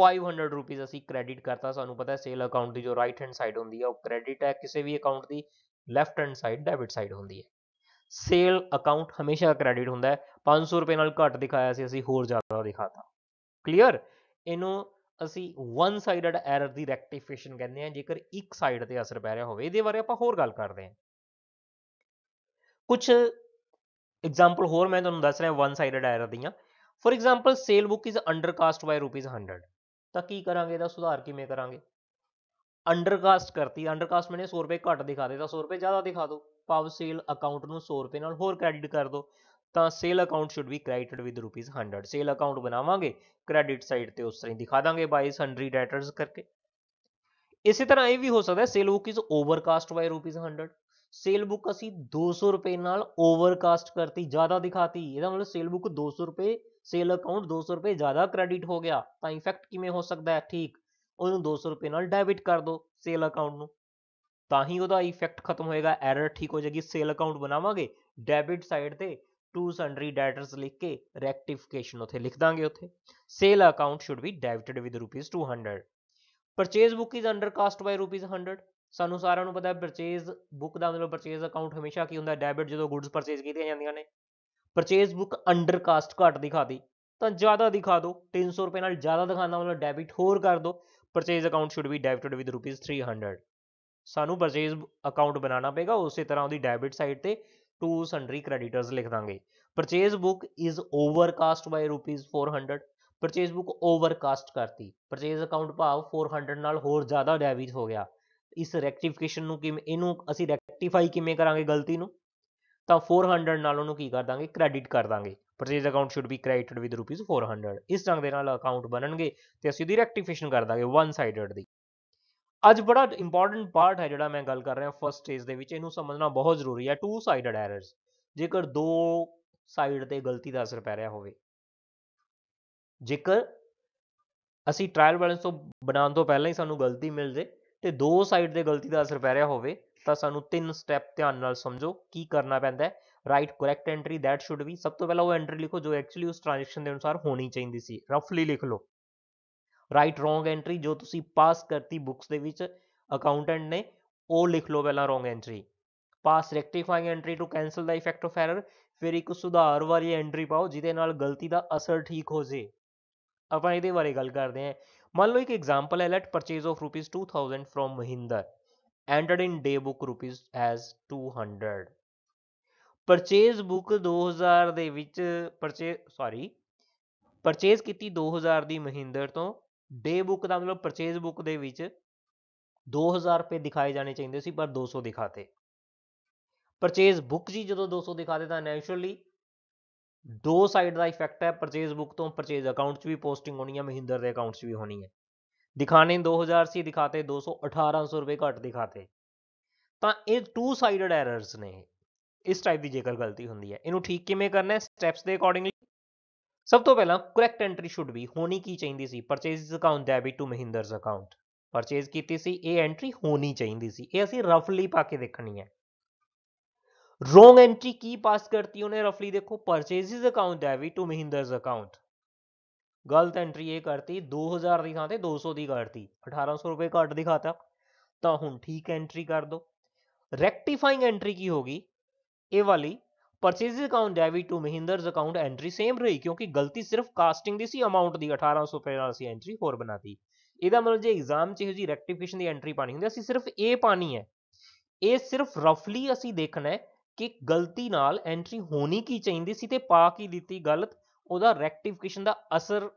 S1: 500 ਰੁਪਏ ਅਸੀਂ ਕ੍ਰੈਡਿਟ ਕਰਤਾ ਸਾਨੂੰ ਪਤਾ ਹੈ ਸੇਲ ਅਕਾਊਂਟ ਦੀ ਜੋ ਰਾਈਟ ਹੈਂਡ ਸਾਈਡ ਹੁੰਦੀ ਹੈ ਉਹ ਕ੍ਰੈਡਿਟ ਹੈ ਕਿਸੇ ਵੀ ਅਕਾਊਂਟ ਦੀ left hand side debit side ਹੁੰਦੀ ਹੈ ਸੇਲ ਅਕਾਊਂਟ ਹਮੇਸ਼ਾ ਕ੍ਰੈਡਿਟ ਹੁੰਦਾ ਹੈ 500 ਰੁਪਏ ਨਾਲ ਘੱਟ ਦਿਖਾਇਆ ਸੀ ਅਸੀਂ ਹੋਰ ਜ਼ਿਆਦਾ ਦਿਖਾਤਾ ਕਲੀਅਰ ਇਹਨੂੰ ਅਸੀਂ ਵਨ ਸਾਈਡਡ ਐਰਰ ਦੀ ਰੈਕਟੀਫਿਕੇਸ਼ਨ ਕਹਿੰਦੇ ਆ ਜੇਕਰ ਇੱਕ ਸਾਈਡ ਤੇ ਅਸਰ ਪੈ ਰਿਹਾ ਹੋਵੇ ਇਹਦੇ ਬਾਰੇ ਆਪਾਂ ਹੋਰ ਗੱਲ ਕਰਦੇ ਹਾਂ ਕੁਝ ਐਗਜ਼ਾਮਪਲ ਹੋਰ ਮੈਂ ਤੁਹਾਨੂੰ ਦੱਸ ਰਿਹਾ ਵਨ ਸਾਈਡਡ ਐਰਰ ਦੀਆਂ for example sale book is undercast by rupees 100 ਤਾਂ ਕੀ ਕਰਾਂਗੇ ਇਹਦਾ ਸੁਧਾਰ ਕਿਵੇਂ ਕਰਾਂਗੇ ਅੰਡਰਕਾਸਟ ਕਰਤੀ ਅੰਡਰਕਾਸਟ ਮੈਨੇ 100 ਰੁਪਏ ਘੱਟ ਦਿਖਾ ਤਾਂ 100 ਰੁਪਏ ਜ਼ਿਆਦਾ ਦਿਖਾ ਦਿਓ ਪਾਵ ਸੇਲ ਅਕਾਊਂਟ ਨੂੰ 100 ਰੁਪਏ ਨਾਲ ਹੋਰ ਕ੍ਰੈਡਿਟ ਕਰ ਦਿਓ ਤਾਂ sale account should be credited with rupees 100 sale account ਬਣਾਵਾਂਗੇ ਕ੍ਰੈਡਿਟ ਸਾਈਡ ਤੇ ਉਸ ਤਰ੍ਹਾਂ ਦਿਖਾ ਦਾਂਗੇ ਬਾਈ ਸੰਡਰੀ ਡੈਟਰਸ ਕਰਕੇ ਇਸੇ ਤਰ੍ਹਾਂ ਇਹ ਵੀ ਹੋ ਸਕਦਾ sale book is overcast by rupees 100 sale book ਅਸੀਂ 200 ਰੁਪਏ ਨਾਲ ਓਵਰਕਾਸਟ ਕਰਤੀ ਜ਼ਿਆਦਾ ਦਿਖਾਤੀ ਇਹਦਾ ਮਤਲਬ ਸੇਲ ਬੁੱਕ 200 ਰੁਪਏ ਸੇਲ ਅਕਾਊਂਟ 200 ਰੁਪਏ ਜ਼ਿਆਦਾ ਕ੍ਰੈਡਿਟ ਹੋ ਗਿਆ ਤਾਂ ਇਫੈਕਟ ਕਿਵੇਂ ਹੋ ਸਕਦਾ ਹੈ ਠੀਕ ਉਹਨੂੰ 200 ਰੁਪਏ ਨਾਲ ਡੈਬਿਟ ਕਰ ਦਿਓ ਸੇਲ ਅਕਾਊਂਟ ਨੂੰ ਤਾਂ ਹੀ ਉਹਦਾ ਇਫੈਕਟ ਖਤਮ ਹੋਏਗਾ ਐਰਰ ਠੀਕ ਹੋ ਜਾਏਗੀ ਸੇਲ ਅਕਾਊਂਟ ਬਣਾਵਾਂਗੇ ਡੈਬਿਟ ਸਾਈਡ ਤੇ ਟੂ ਸੰਡਰੀ ਡੈਟਰਸ ਲਿਖ ਕੇ ਰੈਕਟੀਫਿਕੇਸ਼ਨ ਉਥੇ ਲਿਖ ਦਾਂਗੇ ਉਥੇ sale account should be debited with rupees 200 purchase book is under cast by rupees 100 ਸਾਨੂੰ ਸਾਰਿਆਂ ਨੂੰ ਪਤਾ ਹੈ ਪਰਚੇਸ ਬੁੱਕ ਦਾ ਮਤਲਬ ਪਰਚੇਸ ਅਕਾਊਂਟ ਹਮੇਸ਼ਾ ਕੀ ਹੁੰਦਾ ਡੈਬਿਟ ਜਦੋਂ ਗੁੱਡਸ ਪਰਚੇਸ ਕੀਤੀਆਂ ਜਾਂਦੀਆਂ ਨੇ ਪਰਚੇਜ਼ ਬੁੱਕ ਅੰਡਰ ਕਾਸਟ ਘੱਟ ਦਿਖਾਦੀ ਤਾਂ ਜ਼ਿਆਦਾ ਦਿਖਾ ਦਿਓ 300 ਰੁਪਏ ਨਾਲ ਜ਼ਿਆਦਾ ਦਿਖਾਣਾ ਮਤਲਬ ਡੈਬਿਟ ਹੋਰ ਕਰ ਦਿਓ purchase account should be debited with rupees 300 ਸਾਨੂੰ ਪਰਚੇਜ਼ ਅਕਾਊਂਟ ਬਣਾਉਣਾ ਪਏਗਾ ਉਸੇ ਤਰ੍ਹਾਂ ਉਹਦੀ ਡੈਬਿਟ ਸਾਈਡ ਤੇ ਟੂ ਸੰਡਰੀ ਕ੍ਰੈਡੀਟਰਸ ਲਿਖ ਦਾਂਗੇ purchase book is over cast by rupees 400 purchase book over cast ਕਰਤੀ ਪਰਚੇਜ਼ ਅਕਾਊਂਟ ਭਾਵ 400 ਨਾਲ ਹੋਰ ਜ਼ਿਆਦਾ ਡੈਬਿਟ ਹੋ ਗਿਆ ਇਸ ਰੈਕਟੀਫਿਕੇਸ਼ਨ ਨੂੰ ਕਿਵੇਂ ਇਹਨੂੰ ਅਸੀਂ ਰੈਕਟੀਫਾਈ ਕਿਵੇਂ ਕਰਾਂਗੇ ਗਲਤੀ ਨੂੰ ਤਾਂ 400 ਨਾਲ ਉਹਨੂੰ ਕੀ ਕਰ ਦਾਂਗੇ ਕ੍ਰੈਡਿਟ ਕਰ ਦਾਂਗੇ purchase account should be credited with rupees 400 ਇਸ ਢੰਗ ਦੇ ਨਾਲ ਅਕਾਊਂਟ ਬਣਨਗੇ ਤੇ ਅਸੀਂ ਦੀ ਰੈਕਟੀਫਿਕੇਸ਼ਨ ਕਰ ਦਾਂਗੇ ਵਨ ਸਾਈਡਡ ਦੀ ਅੱਜ ਬੜਾ ਇੰਪੋਰਟੈਂਟ ਪਾਰਟ ਹੈ ਜਿਹੜਾ ਮੈਂ ਗੱਲ ਕਰ ਰਿਹਾ ਫਰਸਟ ਸਟੇਜ ਦੇ ਵਿੱਚ ਇਹਨੂੰ ਸਮਝਣਾ ਬਹੁਤ ਜ਼ਰੂਰੀ ਹੈ ਟੂ ਸਾਈਡਡ ਐਰਰਸ ਜੇਕਰ ਦੋ ਸਾਈਡ ਤੇ ਗਲਤੀ ਦਾ ਅਸਰ ਪੈ ਰਿਹਾ ਹੋਵੇ ਜੇਕਰ ਅਸੀਂ ਟ੍ਰਾਇਲ ਬੈਲੈਂਸ ਤੋਂ ਬਣਾਉਣ ਤੋਂ ਪਹਿਲਾਂ ਹੀ ਸਾਨੂੰ ਗਲਤੀ ਮਿਲ ਜੇ ਤੇ ਦੋ ਸਾਈਡ ਤੇ ਗਲਤੀ ਦਾ ਅਸਰ ਪੈ ਰਿਹਾ ਹੋਵੇ ਤਾਂ ਸਾਨੂੰ ਤਿੰਨ ਸਟੈਪ ਧਿਆਨ ਨਾਲ ਸਮਝੋ ਕੀ ਕਰਨਾ ਪੈਂਦਾ ਹੈ write correct entry that should be ਸਭ ਤੋਂ ਪਹਿਲਾਂ ਉਹ ਐਂਟਰੀ ਲਿਖੋ ਜੋ ਐਕਚੁਅਲੀ ਉਸ ਟ੍ਰਾਂਜੈਕਸ਼ਨ ਦੇ ਅਨੁਸਾਰ ਹੋਣੀ ਚਾਹੀਦੀ ਸੀ ਰਫਲੀ ਲਿਖ ਲਓ ਰਾਈਟ ਰੋਂਗ ਐਂਟਰੀ ਜੋ ਤੁਸੀਂ ਪਾਸ ਕਰਤੀ ਬੁక్స్ ਦੇ ਵਿੱਚ ਅਕਾਊਂਟੈਂਟ ਨੇ ਉਹ ਲਿਖ ਲਓ ਪਹਿਲਾਂ wrong entry pass rectifying entry to cancel the effect of error ਫਿਰ ਇੱਕ ਸੁਧਾਰ ਵਾਲੀ ਐਂਟਰੀ ਪਾਓ ਜਿਹਦੇ ਨਾਲ ਗਲਤੀ ਦਾ ਅਸਰ ਠੀਕ ਹੋ ਜੇ ਆਪਾਂ ਇਹਦੇ ਬਾਰੇ ਗੱਲ ਕਰਦੇ ਹਾਂ ਮੰਨ ਲਓ ਇੱਕ ਐਗਜ਼ਾਮਪਲ ਹੈ let purchase of rupees 2000 from Mahinder ended in day book rupees as 200 purchase book 2000 ਦੇ ਵਿੱਚ ਪਰਚੇ ਸੌਰੀ ਪਰਚੇਸ ਕੀਤੀ 2000 ਦੀ ਮਹਿੰਦਰ ਤੋਂ ਡੇ ਬੁੱਕ ਦਾ ਮਤਲਬ ਪਰਚੇਸ ਬੁੱਕ ਦੇ ਵਿੱਚ 2000 ਰੁਪਏ ਦਿਖਾਏ ਜਾਣੇ ਚਾਹੀਦੇ ਸੀ ਪਰ 200 ਦਿਖਾਤੇ ਪਰਚੇਸ ਬੁੱਕ ਜੀ ਜਦੋਂ 200 ਦਿਖਾਤੇ ਤਾਂ ਨੈਚੁਰਲੀ ਦੋ ਸਾਈਡ ਦਾ ਇਫੈਕਟ ਹੈ ਪਰਚੇਸ ਬੁੱਕ ਤੋਂ ਪਰਚੇਸ ਅਕਾਊਂਟ 'ਚ ਵੀ ਪੋਸਟਿੰਗ ਹੋਣੀ ਹੈ ਮਹਿੰਦਰ ਦੇ ਅਕਾਊਂਟ 'ਚ ਵੀ ਹੋਣੀ ਹੈ ਦਿਖਾਣੇ 2000 ਸੀ ਦਿਖਾਤੇ दिखाते दो सौ ਘੱਟ ਦਿਖਾਤੇ ਤਾਂ ਇਹ ਟੂ ਸਾਈਡਡ ਐਰਰਸ ਨੇ ਇਸ ਟਾਈਪ ਦੀ ਜੇਕਰ ਗਲਤੀ ਹੁੰਦੀ ਹੈ ਇਹਨੂੰ ਠੀਕ ਕਿਵੇਂ ਕਰਨਾ ਹੈ ਸਟੈਪਸ ਦੇ ਅਕੋਰਡਿੰਗਲੀ ਸਭ ਤੋਂ ਪਹਿਲਾਂ ਕਰੈਕਟ ਐਂਟਰੀ ਸ਼ੁੱਡ ਬੀ ਹੋਣੀ ਕੀ ਚਾਹੀਦੀ ਸੀ purchase account debit to Mahinder's account purchase ਕੀਤੀ ਸੀ ਇਹ ਐਂਟਰੀ ਹੋਣੀ ਚਾਹੀਦੀ ਸੀ ਇਹ ਅਸੀਂ ਰਫਲੀ ਪਾ ਕੇ ਦੇਖਣੀ ਹੈ ਰੋਂਗ ਐਂਟਰੀ ਕੀ ਪਾਸ ਕਰਤੀ ਉਹਨੇ ਰਫਲੀ ਦੇਖੋ purchases account debit to Mahinder's account ਗਲਤ ਐਂਟਰੀ ਇਹ ਕਰਤੀ 2000 ਦੀ ਥਾਂ ਤੇ 200 ਦੀ ਕਰਤੀ 1800 ਰੁਪਏ ਘੱਟ ਦਿਖਾਤਾ ਤਾਂ ਹੁਣ ਠੀਕ ਐਂਟਰੀ ਕਰ ਦੋ ਰੈਕਟੀਫਾਈਂਗ ਐਂਟਰੀ ਕੀ ਹੋਗੀ ਇਹ ਵਾਲੀ purchase account debit to Mahinder's account entry same ਰਹੀ ਕਿਉਂਕਿ ਗਲਤੀ ਸਿਰਫ ਕਾਸਟਿੰਗ ਦੀ ਸੀ ਅਮਾਉਂਟ ਦੀ 1800 ਰੁਪਏ ਨਾਲ ਸੀ ਐਂਟਰੀ ਹੋਰ ਬਣਾਤੀ ਇਹਦਾ ਮਤਲਬ ਜੇ ਐਗਜ਼ਾਮ 'ਚ ਇਹੋ ਜੀ ਰੈਕਟੀਫਿਕੇਸ਼ਨ ਦੀ ਐਂਟਰੀ ਪਾਣੀ ਹੁੰਦੀ ਅਸੀਂ ਸਿਰਫ ਇਹ ਪਾਣੀ ਹੈ ਇਹ ਸਿਰਫ ਰਫਲੀ ਅਸੀਂ ਦੇਖਣਾ ਹੈ ਕਿ ਗਲਤੀ ਨਾਲ ਐਂਟਰੀ ਹੋਣੀ ਕੀ ਚਾਹੀਦੀ ਸੀ ਤੇ ਪਾ ਕੀ ਦਿੱਤੀ ਗਲਤ ਉਹਦਾ ਰੈਕਟੀਫਿਕੇਸ਼ਨ ਦਾ ਅਸਰ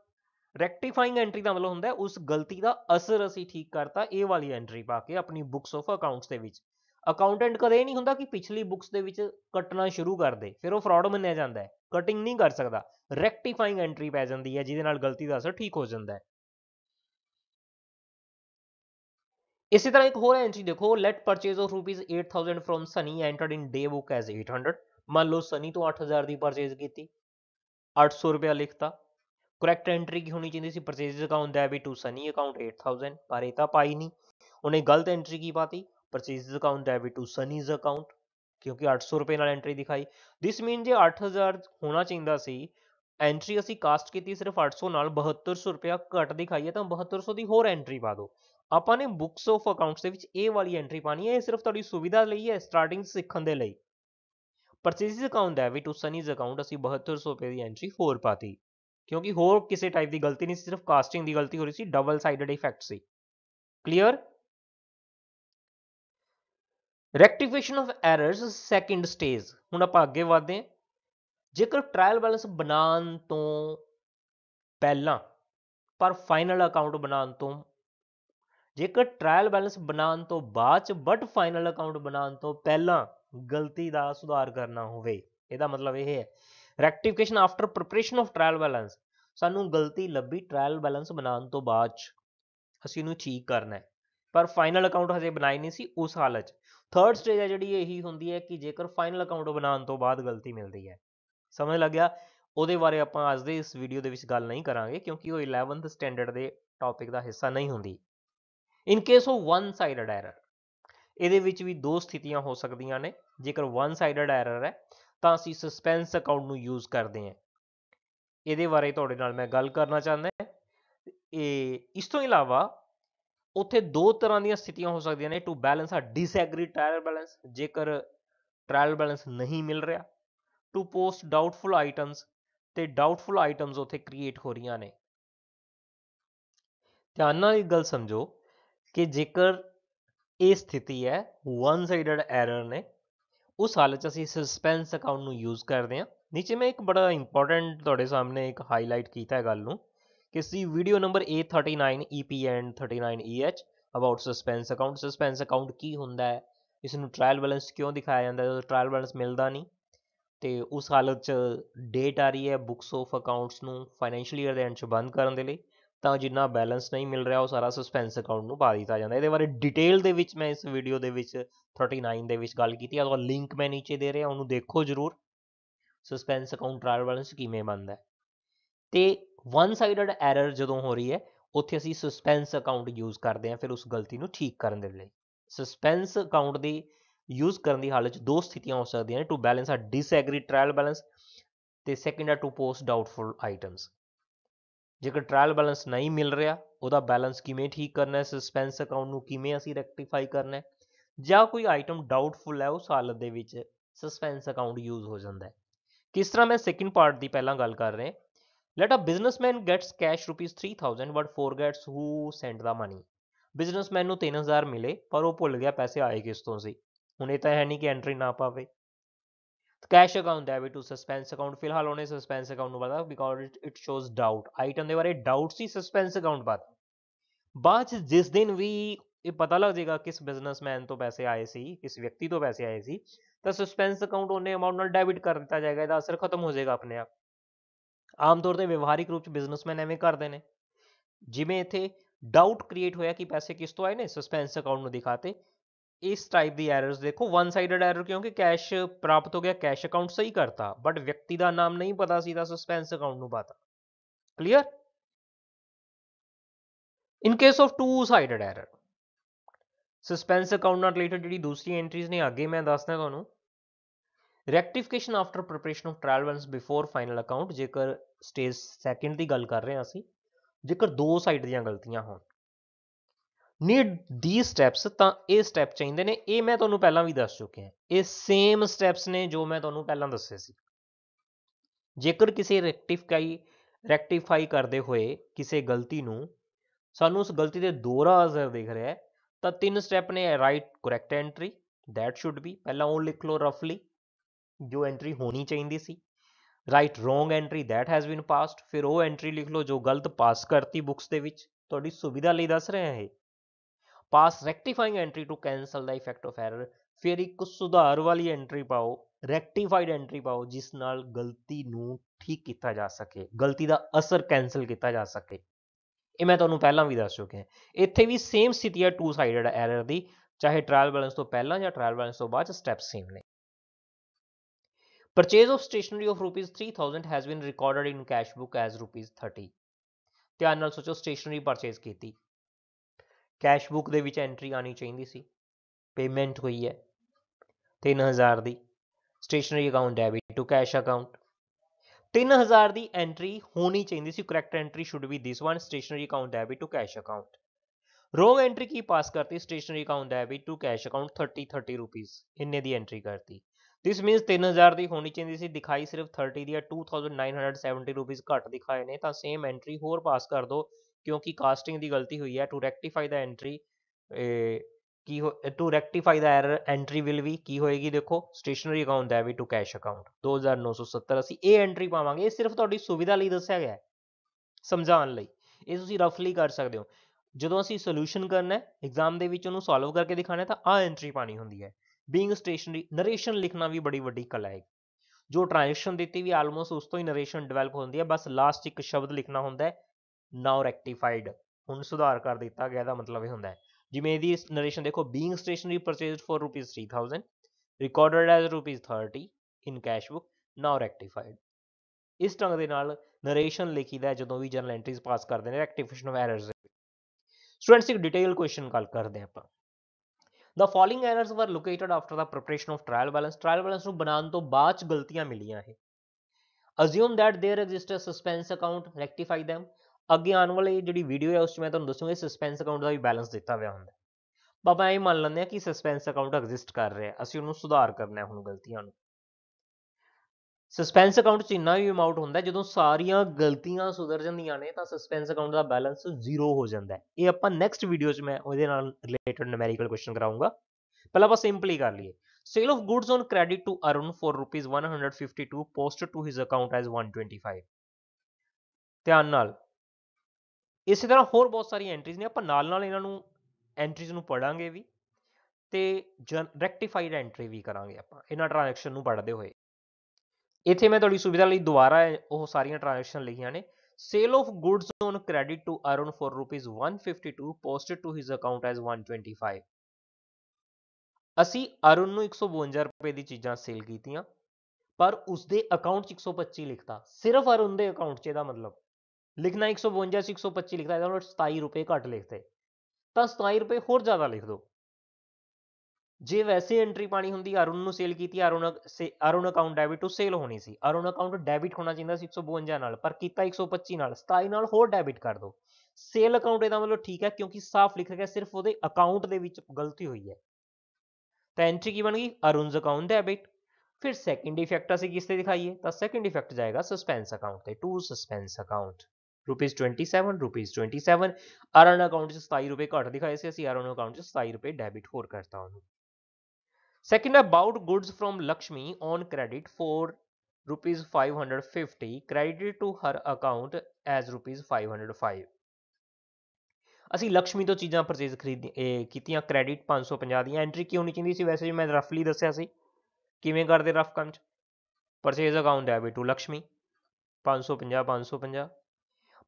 S1: ਰੈਕਟੀਫਾਈਂਗ ਐਂਟਰੀ ਦਾ ਮਤਲਬ ਹੁੰਦਾ ਉਸ ਗਲਤੀ ਦਾ ਅਸਰ ਅਸੀਂ ਠੀਕ ਕਰਤਾ ਇਹ ਵਾਲੀ ਐਂਟਰੀ ਪਾ ਕੇ ਆਪਣੀ ਬੁక్స్ ਆਫ ਅਕਾਊਂਟਸ ਦੇ ਵਿੱਚ ਅਕਾਊਂਟੈਂਟ ਕਦੇ ਨਹੀਂ ਹੁੰਦਾ ਕਿ ਪਿਛਲੀ ਬੁక్స్ ਦੇ ਵਿੱਚ ਕੱਟਣਾ ਸ਼ੁਰੂ ਕਰ ਦੇ ਫਿਰ ਉਹ ਫਰਾਡ ਮੰਨਿਆ ਜਾਂਦਾ ਹੈ ਕਟਿੰਗ ਨਹੀਂ ਕਰ ਸਕਦਾ ਰੈਕਟੀਫਾਈਂਗ ਐਂਟਰੀ ਪੈ ਜਾਂਦੀ ਹੈ ਜਿਹਦੇ ਨਾਲ ਗਲਤੀ ਦਾ ਅਸਰ ਠੀਕ ਹੋ ਜਾਂਦਾ ਹੈ ਇਸੇ ਤਰ੍ਹਾਂ ਇੱਕ ਹੋਰ ਐਂਟਰੀ ਦੇਖੋ let purchase of rupees 8000 from Sunny entered in day book as 800 ਮੰਨ ਲਓ ਸਨੀ ਤੋਂ 8000 ਦੀ ਪਰਚੇਸ ਕੀਤੀ 800 ਰੁਪਿਆ ਲਿਖਤਾ ਕਰੈਕਟ ਐਂਟਰੀ ਕੀ ਹੋਣੀ ਚਾਹੀਦੀ ਸੀ ਪਰਚੇਸ ਅਕਾਊਂਟ ਵੀ ਟੂ ਸਨੀ ਅਕਾਊਂਟ 8000 ਪਰ ਇਹ ਤਾਂ ਪਾਈ ਨਹੀਂ ਉਹਨੇ ਗਲਤ ਐਂਟਰੀ ਕੀ ਪਾਤੀ purchase account debit to Sunny's account ਕਿਉਂਕਿ 800 ਰੁਪਏ ਨਾਲ ਐਂਟਰੀ ਦਿਖਾਈ ਥਿਸ ਮੀਨ ਜੇ 8000 ਹੋਣਾ ਚਾਹੀਦਾ ਸੀ ਐਂਟਰੀ ਅਸੀਂ ਕਾਸਟ ਕੀਤੀ ਸਿਰਫ 800 ਨਾਲ 7200 ਰੁਪਿਆ ਘੱਟ ਦਿਖਾਈ ਹੈ ਤਾਂ 7200 ਦੀ ਹੋਰ ਐਂਟਰੀ ਪਾ ਦਿਓ ਆਪਾਂ ਨੇ ਬੁੱਕਸ ਆਫ ਅਕਾਊਂਟਸ ਦੇ ਵਿੱਚ ਇਹ ਵਾਲੀ ਐਂਟਰੀ ਪਾਣੀ ਹੈ ਇਹ ਸਿਰਫ ਤੁਹਾਡੀ ਸੁਵਿਧਾ ਲਈ ਹੈ ਸਟਾਰਟਿੰਗ ਸਿੱਖਣ ਦੇ ਲਈ ਪਰਚੇਸਿਸ ਅਕਾਊਂਟ ਡੈਬਿਟ ਵੀ ਟੂ ਸਨੀਜ਼ ਅਕਾਊਂਟ ਅਸੀਂ 7200 ਰੁਪਏ ਦੀ ਐਂਟਰੀ ਹੋਰ ਪਾਤੀ ਕਿਉਂਕਿ ਹੋਰ ਕਿਸੇ ਟਾਈਪ ਦੀ ਗਲਤੀ ਨਹੀਂ ਸਿਰਫ ਕਾਸਟਿੰਗ ਦੀ ਗਲਤੀ ਹੋ ਰਹੀ ਸੀ ਡਬਲ ਸਾਈਡਡ ਇਫੈਕਟ ਸੀ clear rectification of errors second stage ਹੁਣ ਆਪਾਂ ਅੱਗੇ ਵਧਦੇ ਹਾਂ ਜੇਕਰ ਟ੍ਰਾਇਲ ਬੈਲੈਂਸ ਬਣਾਉਣ ਤੋਂ ਪਹਿਲਾਂ ਪਰ ਫਾਈਨਲ ਅਕਾਊਂਟ ਬਣਾਉਣ ਤੋਂ ਜੇਕਰ ਟ੍ਰਾਇਲ ਬੈਲੈਂਸ ਬਣਾਉਣ ਤੋਂ ਬਾਅਦ ਚ ਬਟ ਫਾਈਨਲ ਅਕਾਊਂਟ ਬਣਾਉਣ ਤੋਂ ਪਹਿਲਾਂ ਗਲਤੀ ਦਾ ਸੁਧਾਰ ਕਰਨਾ ਹੋਵੇ ਇਹਦਾ ਮਤਲਬ ਇਹ ਹੈ rectification after preparation of trial balance ਸਾਨੂੰ ਗਲਤੀ ਲੱਭੀ ਟ੍ਰਾਇਲ ਬੈਲੈਂਸ ਬਣਾਉਣ ਤੋਂ ਬਾਅਦ ਅਸੀਂ ਇਹਨੂੰ ਠੀਕ ਕਰਨਾ ਹੈ ਪਰ ਫਾਈਨਲ ਅਕਾਊਂਟ ਹਜੇ ਬਣਾਈ ਨਹੀਂ ਸੀ ਉਸ ਹਾਲਤ 'ਚ ਥਰਡ ਸਟੇਜ ਹੈ ਜਿਹੜੀ ਇਹੀ ਹੁੰਦੀ ਹੈ ਕਿ ਜੇਕਰ ਫਾਈਨਲ ਅਕਾਊਂਟ ਬਣਾਉਣ ਤੋਂ ਬਾਅਦ ਗਲਤੀ ਮਿਲਦੀ ਹੈ ਸਮਝ ਲੱਗਿਆ ਉਹਦੇ ਬਾਰੇ ਆਪਾਂ ਅੱਜ ਦੇ ਇਸ ਵੀਡੀਓ ਦੇ ਵਿੱਚ ਗੱਲ ਨਹੀਂ ਕਰਾਂਗੇ ਕਿਉਂਕਿ ਉਹ 11th ਸਟੈਂਡਰਡ ਦੇ ਟੌਪਿਕ ਦਾ ਹਿੱਸਾ ਨਹੀਂ ਹੁੰਦੀ in case of one sided error ਇਹਦੇ ਵਿੱਚ ਵੀ ਦੋ ਸਥਿਤੀਆਂ ਹੋ ਸਕਦੀਆਂ ਨੇ ਜੇਕਰ ਵਨ ਸਾਈਡਡ ਐਰਰ ਹੈ ਤਾਂ ਅਸੀਂ ਸਸਪੈਂਸ ਅਕਾਊਂਟ ਨੂੰ ਯੂਜ਼ ਕਰਦੇ ਹਾਂ ਇਹਦੇ ਬਾਰੇ ਤੁਹਾਡੇ ਨਾਲ ਮੈਂ ਗੱਲ ਕਰਨਾ ਚਾਹੁੰਦਾ ਇਹ ਇਸ ਤੋਂ ਇਲਾਵਾ ਉੱਥੇ ਦੋ ਤਰ੍ਹਾਂ ਦੀਆਂ ਸਥਿਤੀਆਂ ਹੋ ਸਕਦੀਆਂ ਨੇ to balance a disagree trial balance ਜੇਕਰ ਟ੍ਰਾਇਲ ਬੈਲੈਂਸ ਨਹੀਂ ਮਿਲ ਰਿਹਾ ਟੂ ਪੋਸਟ ਡਾਊਟਫੁਲ ਆਈਟਮਸ ਤੇ ਡਾਊਟਫੁਲ ਆਈਟਮਸ ਉੱਥੇ ਕ੍ਰੀਏਟ ਹੋ ਰਹੀਆਂ ਨੇ ਧਿਆਨ ਨਾਲ ਇਹ ਗੱਲ ਸਮਝੋ ਕਿ ਜੇਕਰ ਇਹ ਸਥਿਤੀ ਹੈ ਵਨ ਸਾਈਡਡ ਐਰਰ ਨੇ ਉਸ ਹਾਲਤ 'ਚ ਅਸੀਂ ਸਸਪੈਂਸ ਅਕਾਊਂਟ ਨੂੰ ਯੂਜ਼ ਕਰਦੇ ਹਾਂ ਨੀਚੇ ਮੈਂ ਇੱਕ ਬੜਾ ਇੰਪੋਰਟੈਂਟ ਤੁਹਾਡੇ ਸਾਹਮਣੇ ਇੱਕ ਹਾਈਲਾਈਟ ਕੀਤਾ ਹੈ ਗੱਲ ਨੂੰ ਕਿ see video number A39 EP and 39EH about suspense account suspense account ਕੀ ਹੁੰਦਾ ਹੈ ਇਸ ਨੂੰ ਟ੍ਰਾਇਲ ਬੈਲੈਂਸ ਕਿਉਂ ਦਿਖਾਇਆ ਜਾਂਦਾ ਹੈ ਜਦੋਂ ਟ੍ਰਾਇਲ ਬੈਲੈਂਸ ਮਿਲਦਾ ਨਹੀਂ ਤੇ ਉਸ ਹਾਲਤ 'ਚ ਡੇਟ ਆ ਰਹੀ ਹੈ ਬੁੱਕਸ ਆਫ ਅਕਾਊਂਟਸ ਨੂੰ ਫਾਈਨੈਂਸ਼ੀਅਲ ਈਅਰ ਦੇ ਐਂਡ 'ਚ ਬੰਦ ਕਰਨ ਦੇ ਲਈ ਤਾਂ ਜਿੰਨਾ ਬੈਲੈਂਸ ਨਹੀਂ ਮਿਲ ਰਿਹਾ ਉਹ ਸਾਰਾ ਸਸਪੈਂਸ ਅਕਾਊਂਟ ਨੂੰ ਪਾ ਦਿੱਤਾ ਜਾਂਦਾ ਇਹਦੇ ਬਾਰੇ ਡਿਟੇਲ ਦੇ ਵਿੱਚ ਮੈਂ ਇਸ ਵੀਡੀਓ ਦੇ ਵਿੱਚ 39 ਦੇ ਵਿੱਚ ਗੱਲ ਕੀਤੀ ਉਹਦਾ ਲਿੰਕ ਮੈਂ ਨੀਚੇ ਦੇ ਰਿਹਾ ਉਹਨੂੰ ਦੇਖੋ ਜ਼ਰੂਰ ਸਸਪੈਂਸ ਅਕਾਊਂਟ ਟ੍ਰਾਇਲ ਬੈਲੈਂਸ ਕਿਵੇਂ ਬਣਦਾ ਹੈ ਤੇ ਵਨ ਸਾਈਡਡ ਐਰਰ ਜਦੋਂ ਹੋ ਰਹੀ ਹੈ ਉੱਥੇ ਅਸੀਂ ਸਸਪੈਂਸ ਅਕਾਊਂਟ ਯੂਜ਼ ਕਰਦੇ ਹਾਂ ਫਿਰ ਉਸ ਗਲਤੀ ਨੂੰ ਠੀਕ ਕਰਨ ਦੇ ਲਈ ਸਸਪੈਂਸ ਅਕਾਊਂਟ ਦੀ ਯੂਜ਼ ਕਰਨ ਦੀ ਹਾਲਤ 'ਚ ਦੋ ਸਥਿਤੀਆਂ ਹੋ ਸਕਦੀਆਂ ਨੇ to balance a disagree trial balance ਤੇ second ah to post doubtful items ਜੇਕਰ ਟ੍ਰਾਇਲ ਬੈਲੈਂਸ ਨਹੀਂ ਮਿਲ ਰਿਹਾ ਉਹਦਾ ਬੈਲੈਂਸ ਕਿਵੇਂ ਠੀਕ ਕਰਨਾ ਹੈ ਸਸਪੈਂਸ ਅਕਾਊਂਟ ਨੂੰ ਕਿਵੇਂ ਅਸੀਂ ਰੈਕਟੀਫਾਈ ਕਰਨਾ ਹੈ ਜਾਂ ਕੋਈ ਆਈਟਮ ਡਾਊਟਫੁਲ ਹੈ ਉਸ ਹਾਲਤ ਦੇ ਵਿੱਚ ਸਸਪੈਂਸ ਅਕਾਊਂਟ ਯੂਜ਼ ਹੋ ਜਾਂਦਾ ਹੈ ਕਿਸ ਤਰ੍ਹਾਂ ਮੈਂ ਸੈਕਿੰਡ ਪਾਰਟ ਦੀ ਪਹਿਲਾਂ ਗੱਲ ਕਰ ਰਹੇ let a businessman gets cash rupees 3000 but forgets who send the money businessman ਨੂੰ 3000 ਮਿਲੇ ਪਰ ਉਹ ਭੁੱਲ ਗਿਆ ਪੈਸੇ ਆਏ ਕਿਸ ਤੋਂ ਸੀ ਹੁਣ ਇਹ ਤਾਂ ਹੈ ਨਹੀਂ ਕਿ ਐਂਟਰੀ ਨਾ ਪਾਵੇ ਕੈਸ਼ ਅਕਾਊਂਟ ਡੈਬਿਟ ਵੀ ਟੂ ਸਸਪੈਂਸ ਅਕਾਊਂਟ ਫਿਲਹਾਲ ਉਹਨੇ ਸਸਪੈਂਸ ਅਕਾਊਂਟ ਨੂੰ ਪਤਾ because it shows doubt item ਦੇ ਬਾਰੇ ਡਾਊਟ ਸੀ ਸਸਪੈਂਸ ਅਕਾਊਂਟ ਬਾਅਦ ਬਾਅਦ ਚ ਜਿਸ ਦਿਨ ਵੀ ਇਹ ਪਤਾ ਲੱਗ ਜਾਏਗਾ ਕਿਸ ਬਿਜ਼ਨਸਮੈਨ ਤੋਂ ਪੈਸੇ ਆਏ ਸੀ ਕਿਸ ਵਿਅਕਤੀ ਤੋਂ ਪੈਸੇ ਆਏ ਸੀ ਤਾਂ ਸਸਪੈਂਸ ਅਕਾਊਂਟ ਉਹਨੇ ਅਮਾਉਂਟ ਨਾਲ ਡੈਬਿਟ ਕਰ ਦਿੱਤਾ ਜਾਏਗਾ ਇਹਦਾ ਅਸਰ ਖਤਮ ਹੋ ਜਾਏਗਾ ਆਪਣੇ ਆਪ ਆਮ ਤੌਰ ਤੇ ਵਿਵਹਾਰਿਕ ਰੂਪ ਚ ਬਿਜ਼ਨਸਮੈਨ ਐਵੇਂ ਕਰਦੇ ਨੇ ਜਿਵੇਂ ਇੱਥੇ ਡਾਊਟ ਕ੍ਰੀਏਟ ਹੋਇਆ ਕਿ ਪੈਸੇ ਕਿਸ ਤੋਂ ਆਏ ਨੇ ਸਸਪੈਂਸ ਅਕਾਊਂਟ ਨੂੰ ਦਿਖਾਤੇ ਇਸ ਟਾਈਪ ਦੀ ਐਰਰਸ ਦੇਖੋ ਵਨ ਸਾਈਡਡ ਐਰਰ ਕਿਉਂਕਿ ਕੈਸ਼ ਪ੍ਰਾਪਤ ਹੋ ਗਿਆ ਕੈਸ਼ ਅਕਾਊਂਟ ਸਹੀ ਕਰਤਾ ਬਟ ਵਿਅਕਤੀ ਦਾ ਨਾਮ ਨਹੀਂ ਪਤਾ ਸੀ ਦਾ ਸਸਪੈਂਸ ਅਕਾਊਂਟ ਨੂੰ ਪਤਾ clear in case of two sided error suspense account ਨਾਲ ਰਿਲੇਟਡ ਜਿਹੜੀ ਦੂਸਰੀ ਐਂਟਰੀਜ਼ ਨੇ ਅੱਗੇ ਮੈਂ ਦੱਸਦਾ ਤੁਹਾਨੂੰ rectification after preparation of trial once before final account ਜੇਕਰ ਸਟੇਜ ਸੈਕਿੰਡ ਦੀ ਗੱਲ ਕਰ ਰਹੇ ਹਾਂ ਅਸੀਂ ਜੇਕਰ ਦੋ ਸਾਈਡ ਦੀਆਂ ਗਲਤੀਆਂ ਹੋਣ ਨੀਡ ਦੀ ਸਟੈਪਸ ਤਾਂ ਇਹ ਸਟੈਪ ਚਾਹੀਦੇ ਨੇ ਇਹ ਮੈਂ ਤੁਹਾਨੂੰ ਪਹਿਲਾਂ ਵੀ ਦੱਸ ਚੁੱਕਿਆ ਹਾਂ ਇਹ ਸੇਮ ਸਟੈਪਸ ਨੇ ਜੋ ਮੈਂ ਤੁਹਾਨੂੰ ਪਹਿਲਾਂ ਦੱਸੇ ਸੀ ਜੇਕਰ ਕਿਸੇ ਰੈਕਟੀਫਾਈ ਰੈਕਟੀਫਾਈ ਕਰਦੇ ਹੋਏ ਕਿਸੇ ਗਲਤੀ ਨੂੰ ਸਾਨੂੰ ਉਸ ਗਲਤੀ ਦੇ ਦੋਹਰਾ ਅਸਰ ਦਿਖ ਰਿਹਾ ਹੈ ਤਾਂ ਤਿੰਨ ਸਟੈਪ ਨੇ right correct entry that should B ਪਹਿਲਾਂ ਉਹ ਲਿਖ ਲਓ ਰਫਲੀ ਜੋ ਐਂਟਰੀ ਹੋਣੀ ਚਾਹੀਦੀ ਸੀ right wrong entry that has been passed ਫਿਰ ਉਹ ਐਂਟਰੀ ਲਿਖ ਲਓ ਜੋ ਗਲਤ ਪਾਸ ਕਰਤੀ ਬੁੱਕਸ ਦੇ ਵਿੱਚ ਤੁਹਾਡੀ ਸੁਵਿਧਾ ਲਈ ਦੱਸ ਰਹੇ ਹਾਂ ਇਹ pass rectifying entry to cancel the effect of error ਫਿਰ ਇੱਕ ਸੁਧਾਰ ਵਾਲੀ ਐਂਟਰੀ ਪਾਓ ਰੈਕਟੀਫਾਈਡ ਐਂਟਰੀ ਪਾਓ ਜਿਸ ਨਾਲ ਗਲਤੀ ਨੂੰ ਠੀਕ ਕੀਤਾ ਜਾ ਸਕੇ ਗਲਤੀ ਦਾ ਅਸਰ ਕੈਨਸਲ ਕੀਤਾ ਜਾ ਸਕੇ ਇਹ ਮੈਂ ਤੁਹਾਨੂੰ ਪਹਿਲਾਂ ਵੀ ਦੱਸ ਚੁੱਕਿਆ ਇੱਥੇ ਵੀ ਸੇਮ ਸਥਿਤੀ ਹੈ ਟੂ ਸਾਈਡਡ ਐਰਰ ਦੀ ਚਾਹੇ ਟ੍ਰਾਇਲ ਬੈਲੈਂਸ ਤੋਂ ਪਹਿਲਾਂ ਜਾਂ ਟ੍ਰਾਇਲ ਬੈਲੈਂਸ ਤੋਂ ਬਾਅਦ ਸਟੈਪ ਸੇਮ ਨੇ purchase of stationery of rupees 3000 has been recorded in cash book as rupees 30 ਧਿਆਨ ਨਾਲ ਸੋਚੋ ਸਟੇਸ਼ਨਰੀ ਪਰਚੇਜ਼ ਕੀਤੀ ਕੈਸ਼ ਬੁੱਕ ਦੇ ਵਿੱਚ ਐਂਟਰੀ ਆਣੀ ਚਾਹੀਦੀ ਸੀ ਪੇਮੈਂਟ ਹੋਈ ਹੈ 3000 ਦੀ stationery account debit to cash account 3000 ਦੀ ਐਂਟਰੀ ਹੋਣੀ ਚਾਹੀਦੀ ਸੀ correct entry should be this one stationery account debit to cash account wrong entry ਕੀ ਪਾਸ ਕਰਤੀ stationery account debit to cash account 30 30 rupees ਇੰਨੇ ਦੀ ਐਂਟਰੀ ਕਰਤੀ ਥਿਸ ਮੀਨਸ 3000 ਦੀ ਹੋਣੀ ਚਾਹੀਦੀ ਸੀ ਦਿਖਾਈ ਸਿਰਫ 30 ਦੀ ਆ 2970 ਰੁਪੀਸ ਘੱਟ ਦਿਖਾਏ ਨੇ ਤਾਂ ਸੇਮ ਐਂਟਰੀ ਹੋਰ ਪਾਸ ਕਰ ਦੋ ਕਿਉਂਕਿ ਕਾਸਟਿੰਗ ਦੀ ਗਲਤੀ ਹੋਈ ਹੈ ਟੂ ਰੈਕਟੀਫਾਈ ਦਾ ਐਂਟਰੀ ਕੀ to rectify the error entry will ਵੀ ਕੀ ਹੋਏਗੀ ਦੇਖੋ ਸਟੇਸ਼ਨਰੀ ਅਕਾਊਂਟ ਦਾ ਵੀ ਟੂ ਕੈਸ਼ ਅਕਾਊਂਟ 2970 ਅਸੀਂ ਇਹ ਐਂਟਰੀ ਪਾਵਾਂਗੇ ਇਹ ਸਿਰਫ ਤੁਹਾਡੀ ਸੁਵਿਧਾ ਲਈ ਦੱਸਿਆ ਗਿਆ ਹੈ ਸਮਝਾਉਣ ਲਈ ਇਹ ਤੁਸੀਂ ਰਫਲੀ ਕਰ ਸਕਦੇ ਹੋ ਜਦੋਂ ਅਸੀਂ ਸੋਲੂਸ਼ਨ ਕਰਨਾ ਹੈ ਐਗਜ਼ਾਮ ਦੇ ਵਿੱਚ ਉਹਨੂੰ ਸੋਲਵ ਕਰਕੇ ਦਿਖਾਣਾ ਤਾਂ ਆ ਐਂਟਰੀ ਪਾਣੀ ਹੁੰਦੀ ਹੈ ਬੀਇੰਗ ਸਟੇਸ਼ਨਰੀ ਨਰੇਸ਼ਨ ਲਿਖਣਾ ਵੀ ਬੜੀ ਵੱਡੀ ਕਲਾ ਹੈ ਜੋ ਟ੍ਰਾਂਜੈਕਸ਼ਨ ਦਿੱਤੀ ਵੀ ਆਲਮੋਸਟ ਉਸ ਤੋਂ ਹੀ ਨਰੇਸ਼ਨ ਡਿਵੈਲਪ ਹੁੰਦੀ ਹੈ ਬਸ ਲਾਸਟ ਇੱਕ ਸ਼ਬਦ ਲਿਖਣਾ ਹੁੰਦਾ ਹੈ ਨਾਓ ਰੈਕਟੀਫਾਈਡ ਹੁਣ ਸੁਧਾਰ ਕਰ ਦਿੱਤਾ ਗਿਆ ਦਾ ਮਤਲਬ ਇਹ ਹੁੰਦਾ ਹੈ ਜਿਵੇਂ ਇਹਦੀ ਨਰੇਸ਼ਨ ਦੇਖੋ being stationery purchased for rupees 3000 recorded as rupees 30 in cash book now rectified ਇਸ ਢੰਗ ਦੇ ਨਾਲ ਨਰੇਸ਼ਨ ਲਿਖੀਦਾ ਜਦੋਂ ਵੀ ਜਨਰਲ ਐਂਟਰੀਜ਼ ਪਾਸ ਕਰਦੇ ਨੇ ਰੈਕਟੀਫਿਕੇਸ਼ਨ ਆਫ ਐਰਰਸ ਸਟੂਡੈਂਟਸ ਇੱਕ ਡਿਟੇਲ ਕੁਐਸਚਨ ਕਾਲ ਕਰਦੇ ਆਪਾਂ the following errors were located after the preparation of trial balance trial balance ਨੂੰ ਬਣਾਉਣ ਤੋਂ ਬਾਅਦ ਚ ਗਲਤੀਆਂ ਮਿਲੀਆਂ ਇਹ assume that there exist a suspense account rectify them ਅੱਗੇ ਆਉਣ ਵਾਲੀ ਜਿਹੜੀ ਵੀਡੀਓ ਹੈ ਉਸ 'ਚ ਮੈਂ ਤੁਹਾਨੂੰ ਦੱਸੂਗਾ ਸਸਪੈਂਸ ਅਕਾਊਂਟ ਦਾ ਵੀ ਬੈਲੈਂਸ ਦਿੱਤਾ ਹੋਇਆ ਹੁੰਦਾ ਬਾਬਾ ਇਹ ਮੰਨ ਲੈਂਦੇ ਆ ਕਿ ਸਸਪੈਂਸ ਅਕਾਊਂਟ ਐਗਜ਼ਿਸਟ ਕਰ ਰਿਹਾ ਅਸੀਂ ਉਹਨੂੰ ਸੁਧਾਰ ਕਰਨਾ ਹੁਣ ਗਲਤੀਆਂ ਨੂੰ ਸਸਪੈਂਸ ਅਕਾਊਂਟ 'ਚ ਇੰਨਾ ਵੀ ਅਮਾਉਂਟ ਹੁੰਦਾ ਜਦੋਂ ਸਾਰੀਆਂ ਗਲਤੀਆਂ ਸੁਧਰ ਜਾਂਦੀਆਂ ਨੇ ਤਾਂ ਸਸਪੈਂਸ ਅਕਾਊਂਟ ਦਾ ਬੈਲੈਂਸ ਜ਼ੀਰੋ ਹੋ ਜਾਂਦਾ ਹੈ ਇਹ ਆਪਾਂ ਨੈਕਸਟ ਵੀਡੀਓ 'ਚ ਮੈਂ ਉਹਦੇ ਨਾਲ ਰਿਲੇਟਡ ਨਿਊਮੈਰੀਕਲ ਕੁਐਸਚਨ ਕਰਾਉਂਗਾ ਪਹਿਲਾਂ ਆਪਾਂ ਸਿੰਪਲੀ ਕਰ ਲਈਏ sale of goods on credit to Arun for rupees 152 posted to his account as 125 ਧਿਆਨ ਨਾਲ ਇਸੇ ਤਰ੍ਹਾਂ ਹੋਰ ਬਹੁਤ ਸਾਰੀਆਂ ਐਂਟਰੀਜ਼ ਨੇ ਆਪਾਂ ਨਾਲ ਨਾਲ ਇਹਨਾਂ ਨੂੰ ਐਂਟਰੀਜ਼ ਨੂੰ ਪੜਾਂਗੇ ਵੀ ਤੇ ਰੈਕਟੀਫਾਈਡ ਐਂਟਰੀ ਵੀ ਕਰਾਂਗੇ ਆਪਾਂ ਇਹਨਾਂ ਟ੍ਰਾਂਜੈਕਸ਼ਨ ਨੂੰ ਪੜਦੇ ਹੋਏ ਇੱਥੇ ਮੈਂ ਤੁਹਾਡੀ ਸੁਵਿਧਾ ਲਈ ਦੁਬਾਰਾ ਉਹ ਸਾਰੀਆਂ ਟ੍ਰਾਂਜੈਕਸ਼ਨ ਲਿਖੀਆਂ ਨੇ sale of goods on credit to Arun for rupees 152 posted to his account as 125 ਅਸੀਂ ਅਰੁਣ ਨੂੰ 152 ਰੁਪਏ ਦੀ ਚੀਜ਼ਾਂ ਸੇਲ ਕੀਤੀਆਂ ਪਰ ਉਸਦੇ ਅਕਾਊਂਟ 'ਚ 125 ਲਿਖਤਾ ਸਿਰਫ ਅਰੁਣ ਦੇ ਅਕਾਊਂਟ 'ਚ ਇਹਦਾ ਮਤਲਬ ਲਿਖਣਾ 152 125 ਲਿਖਦਾ ਇਹਦਾ ਮਤਲਬ 27 ਰੁਪਏ ਘੱਟ ਲਿਖਤੇ ਤਾਂ 27 ਰੁਪਏ ਹੋਰ ਜ਼ਿਆਦਾ ਲਿਖ ਦੋ ਜੇ ਵੈਸੇ ਐਂਟਰੀ ਪਾਣੀ ਹੁੰਦੀ ਅਰੁਣ ਨੂੰ ਸੇਲ ਕੀਤੀ Arun Arun account debit to sale ਹੋਣੀ ਸੀ ਅਰੁਣ ਅਕਾਊਂਟ ਡੈਬਿਟ ਹੋਣਾ ਚਾਹੀਦਾ ਸੀ 152 ਨਾਲ ਪਰ ਕੀਤਾ 125 ਨਾਲ 27 ਨਾਲ ਹੋਰ ਡੈਬਿਟ ਕਰ ਦੋ ਸੇਲ ਅਕਾਊਂਟ ਇਹਦਾ ਮਤਲਬ ਠੀਕ ਹੈ ਕਿਉਂਕਿ ਸਾਫ਼ ਲਿਖਿਆ ਗਿਆ ਸਿਰਫ ਉਹਦੇ ਅਕਾਊਂਟ ਦੇ ਵਿੱਚ ਗਲਤੀ ਹੋਈ ਹੈ ਤਾਂ ਐਂਟਰੀ ਕੀ ਬਣ ਗਈ ਅਰੁਣਸ ਅਕਾਊਂਟ ਡੈਬਿਟ ਫਿਰ ਸੈਕੰਡ ਇਫੈਕਟ ਅਸੀਂ ਕਿਸ ਤੇ ਦਿਖਾਈਏ ਤਾਂ ਸੈਕੰਡ ਇਫੈਕਟ ਜਾਏਗਾ ਸਸਪੈਂਸ ਅਕਾਊਂਟ ਤੇ to suspense account rupees 27 rupees 27 Arun account 'ਚ 27 ਰੁਪਏ ਘਟ ਦਿਖਾਏ ਸੀ ਅਸੀਂ ਆਰਨ ਅਕਾਊਂਟ 'ਚ 27 ਰੁਪਏ ਡੈਬਿਟ ਹੋਰ ਕਰਤਾ ਉਹਨੂੰ second about goods from Lakshmi on credit for rupees 550 credited to her account as rupees 505 ਅਸੀਂ ਲక్ష్ਮੀ ਤੋਂ ਚੀਜ਼ਾਂ ਪਰਚੇਸ ਖਰੀਦ ਕੀਤੀਆਂ ਕ੍ਰੈਡਿਟ 550 ਦੀਆਂ ਐਂਟਰੀ ਕਿਉਂ ਹੋਣੀ ਚਾਹੀਦੀ ਸੀ ਵੈਸੇ ਜੇ ਮੈਂ ਰਫਲੀ ਦੱਸਿਆ ਸੀ ਕਿਵੇਂ ਕਰਦੇ ਰਫ ਕੰਮ ਚ purchase account debit to Lakshmi 550 550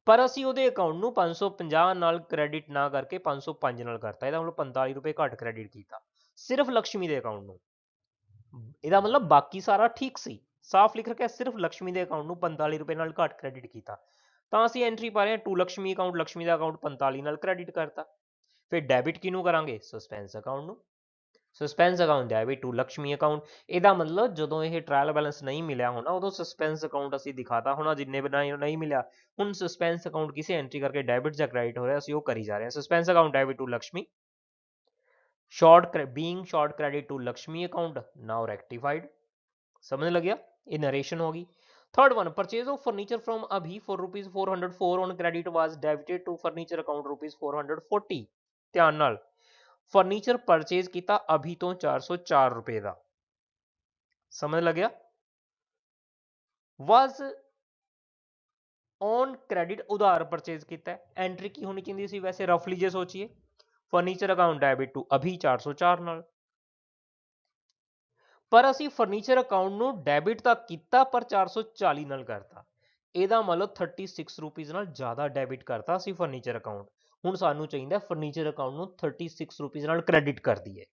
S1: ਪਰ ਅਸੀਂ ਉਹਦੇ ਅਕਾਊਂਟ ਨੂੰ 550 ਨਾਲ ਕ੍ਰੈਡਿਟ ਨਾ ਕਰਕੇ 505 ਨਾਲ ਕਰਤਾ ਇਹਦਾ ਮਤਲਬ 45 ਰੁਪਏ ਘੱਟ ਕ੍ਰੈਡਿਟ ਕੀਤਾ ਸਿਰਫ ਲక్ష్ਮੀ ਦੇ ਅਕਾਊਂਟ ਨੂੰ ਇਹਦਾ ਮਤਲਬ ਬਾਕੀ ਸਾਰਾ ਠੀਕ ਸੀ ਸਾਫ਼ ਲਿਖ ਰੱਖਿਆ ਸਿਰਫ ਲక్ష్ਮੀ ਦੇ ਅਕਾਊਂਟ ਨੂੰ 45 ਰੁਪਏ ਨਾਲ ਘੱਟ ਕ੍ਰੈਡਿਟ ਕੀਤਾ ਤਾਂ ਅਸੀਂ ਐਂਟਰੀ ਪਾ ਰਹੇ ਹਾਂ 2 ਲక్ష్ਮੀ ਅਕਾਊਂਟ ਲక్ష్ਮੀ ਦਾ ਅਕਾਊਂਟ 45 ਨਾਲ ਕ੍ਰੈਡਿਟ ਕਰਤਾ ਫਿਰ ਡੈਬਿਟ ਕਿਹਨੂੰ ਕਰਾਂਗੇ ਸਸਪੈਂਸ ਅਕਾਊਂਟ ਨੂੰ सस्पेंस अकाउंट दिया भी टू लक्ष्मी अकाउंट यदा मतलब जो ये ट्रायल बैलेंस नहीं मिले होना उदो सस्पेंस अकाउंट अभी दिखाता होना जिन्हें बना नहीं मिले हूँ सस्पेंस अकाउंट किसी एंट्री करके डेबिट या क्रैडिट हो रहा है अभी करी जा रहे हैं suspense account debit to Lakshmi short being short credit to Lakshmi account now rectified समझ लगे ये नरेशन होगी third one purchase of furniture from Abhi for rupees four hundred four on credit was debited to furniture account rupees four hundred forty ध्यान furniture purchase ਕੀਤਾ ਅਭੀ ਤੋਂ 404 ਰੁਪਏ ਦਾ ਸਮਝ ਲੱਗਿਆ ਵਾਸ ਔਨ ਕ੍ਰੈਡਿਟ ਉਧਾਰ ਪਰਚੇਜ਼ ਕੀਤਾ ਐਂਟਰੀ ਕੀ ਹੋਣੀ ਚਾਹੀਦੀ ਸੀ ਵੈਸੇ ਰਫਲੀ ਜੇ ਸੋਚੀਏ ਫਰਨੀਚਰ ਅਕਾਊਂਟ ਡੈਬਿਟ ਟੂ ਅਭੀ 404 ਨਾਲ ਪਰ ਅਸੀਂ ਫਰਨੀਚਰ ਅਕਾਊਂਟ ਨੂੰ ਡੈਬਿਟ ਤਾਂ ਕੀਤਾ ਪਰ 440 ਨਾਲ ਕਰਤਾ ਇਹਦਾ ਮਤਲਬ 36 ਰੁਪਏ ਨਾਲ ਜ਼ਿਆਦਾ ਡੈਬਿਟ ਕਰਤਾ ਅਸੀਂ ਫਰਨੀਚਰ ਅਕਾਊਂਟ ਹੁਣ ਸਾਨੂੰ ਚਾਹੀਦਾ ਫਰਨੀਚਰ ਅਕਾਊਂਟ ਨੂੰ 36 ਰੁਪਏ ਨਾਲ ਕ੍ਰੈਡਿਟ ਕਰ ਦਈਏ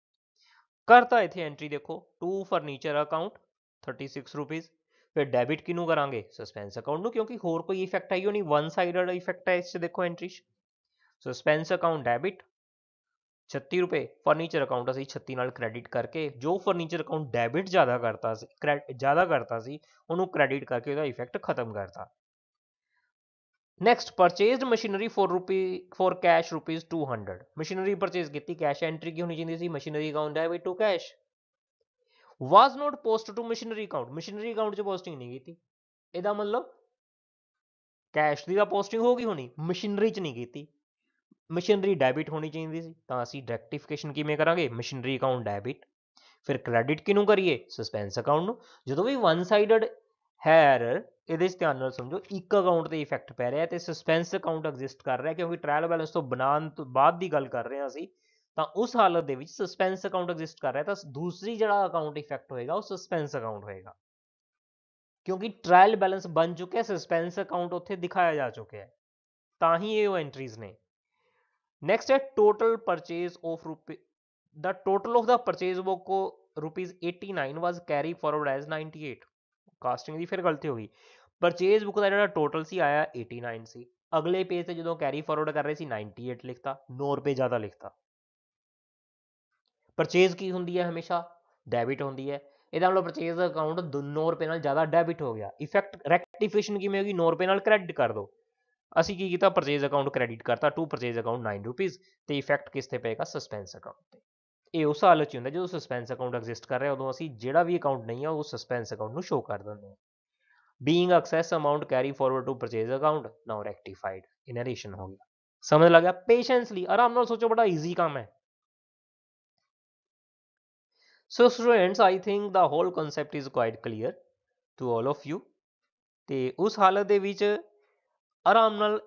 S1: ਕਰਤਾ ਇੱਥੇ ਐਂਟਰੀ ਦੇਖੋ ਟੂ ਫਰਨੀਚਰ ਅਕਾਊਂਟ 36 ਰੁਪਏ ਫਿਰ ਡੈਬਿਟ ਕਿਨੂੰ ਕਰਾਂਗੇ ਸਸਪੈਂਸ ਅਕਾਊਂਟ ਨੂੰ ਕਿਉਂਕਿ ਹੋਰ ਕੋਈ ਇਫੈਕਟ ਆਈ ਹੋਣੀ ਵਨ ਸਾਈਡਡ ਇਫੈਕਟ ਹੈ ਇਸ ਦੇਖੋ ਐਂਟਰੀ ਸਸਪੈਂਸ ਅਕਾਊਂਟ ਡੈਬਿਟ 36 ਰੁਪਏ ਫਰਨੀਚਰ ਅਕਾਊਂਟ ਅਸੀਂ 36 ਨਾਲ ਕ੍ਰੈਡਿਟ ਕਰਕੇ ਜੋ ਫਰਨੀਚਰ ਅਕਾਊਂਟ ਡੈਬਿਟ ਜ਼ਿਆਦਾ ਕਰਤਾ ਸੀ ਜ਼ਿਆਦਾ ਕਰਤਾ ਸੀ ਉਹਨੂੰ ਕ੍ਰੈਡਿਟ ਕਰਕੇ ਉਹਦਾ ਇਫੈਕਟ ਖਤਮ ਕਰਤਾ next purchased machinery 4 rupee 4 cash rupees 200 machinery purchase ਕੀਤੀ ਕੈਸ਼ ਐਂਟਰੀ ਕੀ ਹੋਣੀ ਚਾਹੀਦੀ ਸੀ ਮਸ਼ੀਨਰੀ ਅਕਾਊਂਟ ਹੈ ਵੀ to cash was not posted to machinery account machinery account 'ਚ ਪੋਸਟਿੰਗ ਨਹੀਂ ਕੀਤੀ ਇਹਦਾ ਮਤਲਬ ਕੈਸ਼ ਦੀ ਤਾਂ ਪੋਸਟਿੰਗ ਹੋ ਗਈ ਹੋਣੀ ਮਸ਼ੀਨਰੀ 'ਚ ਨਹੀਂ ਕੀਤੀ ਮਸ਼ੀਨਰੀ ਡੈਬਿਟ ਹੋਣੀ ਚਾਹੀਦੀ ਸੀ ਤਾਂ ਅਸੀਂ ਡਾਇਰੈਕਟੀਫਿਕੇਸ਼ਨ ਕਿਵੇਂ ਕਰਾਂਗੇ ਮਸ਼ੀਨਰੀ ਅਕਾਊਂਟ ਡੈਬਿਟ ਫਿਰ ਕ੍ਰੈਡਿਟ ਕਿਨੂੰ ਕਰੀਏ ਸਸਪੈਂਸ ਅਕਾਊਂਟ ਨੂੰ ਜਦੋਂ ਵੀ ਵਨ ਸਾਈਡਡ ਹੈ ਐਰਰ ਇਹਦੇ 'ਚ ਧਿਆਨ ਨਾਲ ਸਮਝੋ ਇੱਕ ਅਕਾਊਂਟ ਤੇ ਇਫੈਕਟ ਪੈ ਰਿਹਾ ਤੇ ਸਸਪੈਂਸ ਅਕਾਊਂਟ ਐਗਜ਼ਿਸਟ ਕਰ ਰਿਹਾ ਕਿਉਂਕਿ ਟ੍ਰਾਇਲ ਬੈਲੈਂਸ ਤੋਂ ਬਣਾਉਣ ਤੋਂ ਬਾਅਦ ਦੀ ਗੱਲ ਕਰ ਰਹੇ ਹਾਂ ਅਸੀਂ ਤਾਂ ਉਸ ਹਾਲਤ ਦੇ ਵਿੱਚ ਸਸਪੈਂਸ ਅਕਾਊਂਟ ਐਗਜ਼ਿਸਟ ਕਰ ਰਿਹਾ ਤਾਂ ਦੂਸਰੀ ਜਿਹੜਾ ਅਕਾਊਂਟ ਇਫੈਕਟ ਹੋਏਗਾ ਉਹ ਸਸਪੈਂਸ ਅਕਾਊਂਟ ਹੋਏਗਾ ਕਿਉਂਕਿ ਟ੍ਰਾਇਲ ਬੈਲੈਂਸ ਬਣ ਚੁੱਕਿਆ ਸਸਪੈਂਸ ਅਕਾਊਂਟ ਉੱਥੇ ਦਿਖਾਇਆ ਜਾ ਚੁੱਕਿਆ ਹੈ ਤਾਂ ਹੀ ਇਹ ਉਹ ਐਂਟਰੀਜ਼ ਨੇ ਨੈਕਸਟ ਹੈ ਟੋਟਲ ਪਰਚੇਸ ਆਫ ਰੁਪੀ ਦਾ ਟੋਟਲ ਆਫ ਦਾ purchase book rupees 89 was carry forward as 98 casting ਦੀ ਫਿਰ ਗਲਤੀ ਹੋ ਗਈ ਪਰਚੇਸ ਬੁੱਕ ਦਾ ਜਿਹੜਾ ਟੋਟਲ ਸੀ ਆਇਆ 89 ਸੀ ਅਗਲੇ ਪੇਜ ਤੇ ਜਦੋਂ ਕੈਰੀ ਫਾਰਵਰਡ ਕਰ ਰਹੇ ਸੀ 98 ਲਿਖਤਾ 9 ਰੁਪਏ ਜ਼ਿਆਦਾ ਲਿਖਤਾ ਪਰਚੇਸ ਕੀ ਹੁੰਦੀ ਹੈ ਹਮੇਸ਼ਾ ਡੈਬਿਟ ਹੁੰਦੀ ਹੈ ਇਹਦਾ ਮਤਲਬ ਪਰਚੇਸ ਦਾ ਅਕਾਊਂਟ 9 ਰੁਪਏ ਨਾਲ ਜ਼ਿਆਦਾ ਡੈਬਿਟ ਹੋ ਗਿਆ ਇਫੈਕਟ ਰੈਕਟੀਫਿਕੇਸ਼ਨ ਕਿਵੇਂ ਹੋਗੀ 9 ਰੁਪਏ ਨਾਲ ਕ੍ਰੈਡਿਟ ਕਰ ਦੋ ਅਸੀਂ ਕੀ ਕੀਤਾ ਪਰਚੇਸ ਅਕਾਊਂਟ ਕ੍ਰੈਡਿਟ ਕਰਤਾ ਟੂ ਪਰਚੇਸ ਅਕਾਊਂਟ 9 ਰੁਪਏ ਤੇ ਇਫੈਕਟ ਕਿਸ ਤੇ ਪਏਗਾ ਸਸਪੈਂਸ ਅਕਾਊਂਟ ਤੇ ਇਹ ਉਸ ਹਾਲਤ 'ਚ ਹੁੰਦਾ ਜਦੋਂ ਸਸਪੈਂਸ ਅਕਾਊਂਟ ਐਗਜ਼ਿਸਟ ਕਰ ਰਿਹਾ ਉਦੋਂ ਅਸੀਂ ਜਿਹੜਾ ਵੀ ਅਕਾਊਂਟ ਨਹੀਂ ਆ ਉਹ ਸਸਪੈਂਸ ਅਕਾਊਂਟ ਨੂੰ ਸ਼ੋਅ ਕਰ ਦਿੰਦੇ ਹਾਂ being excess amount carry forward to purchase account now rectified ਇਨ ਹੋ ਗਿਆ ਸਮਝ ਲੱਗਾ ਪੇਸ਼ੈਂਸਲੀ ਆਰਾਮ ਨਾਲ ਸੋਚੋ ਬੜਾ ਈਜ਼ੀ ਕੰਮ ਹੈ so students I think the whole concept is quite clear to all of you ਤੇ ਉਸ ਹਾਲਤ ਦੇ ਵਿੱਚ ਆਰਾਮ ਨਾਲ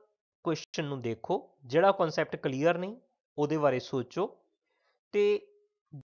S1: ਕੁਐਸਚਨ ਨੂੰ ਦੇਖੋ ਜਿਹੜਾ ਕਨਸੈਪਟ ਕਲੀਅਰ ਨਹੀਂ ਉਹਦੇ ਬਾਰੇ ਸੋਚੋ ਤੇ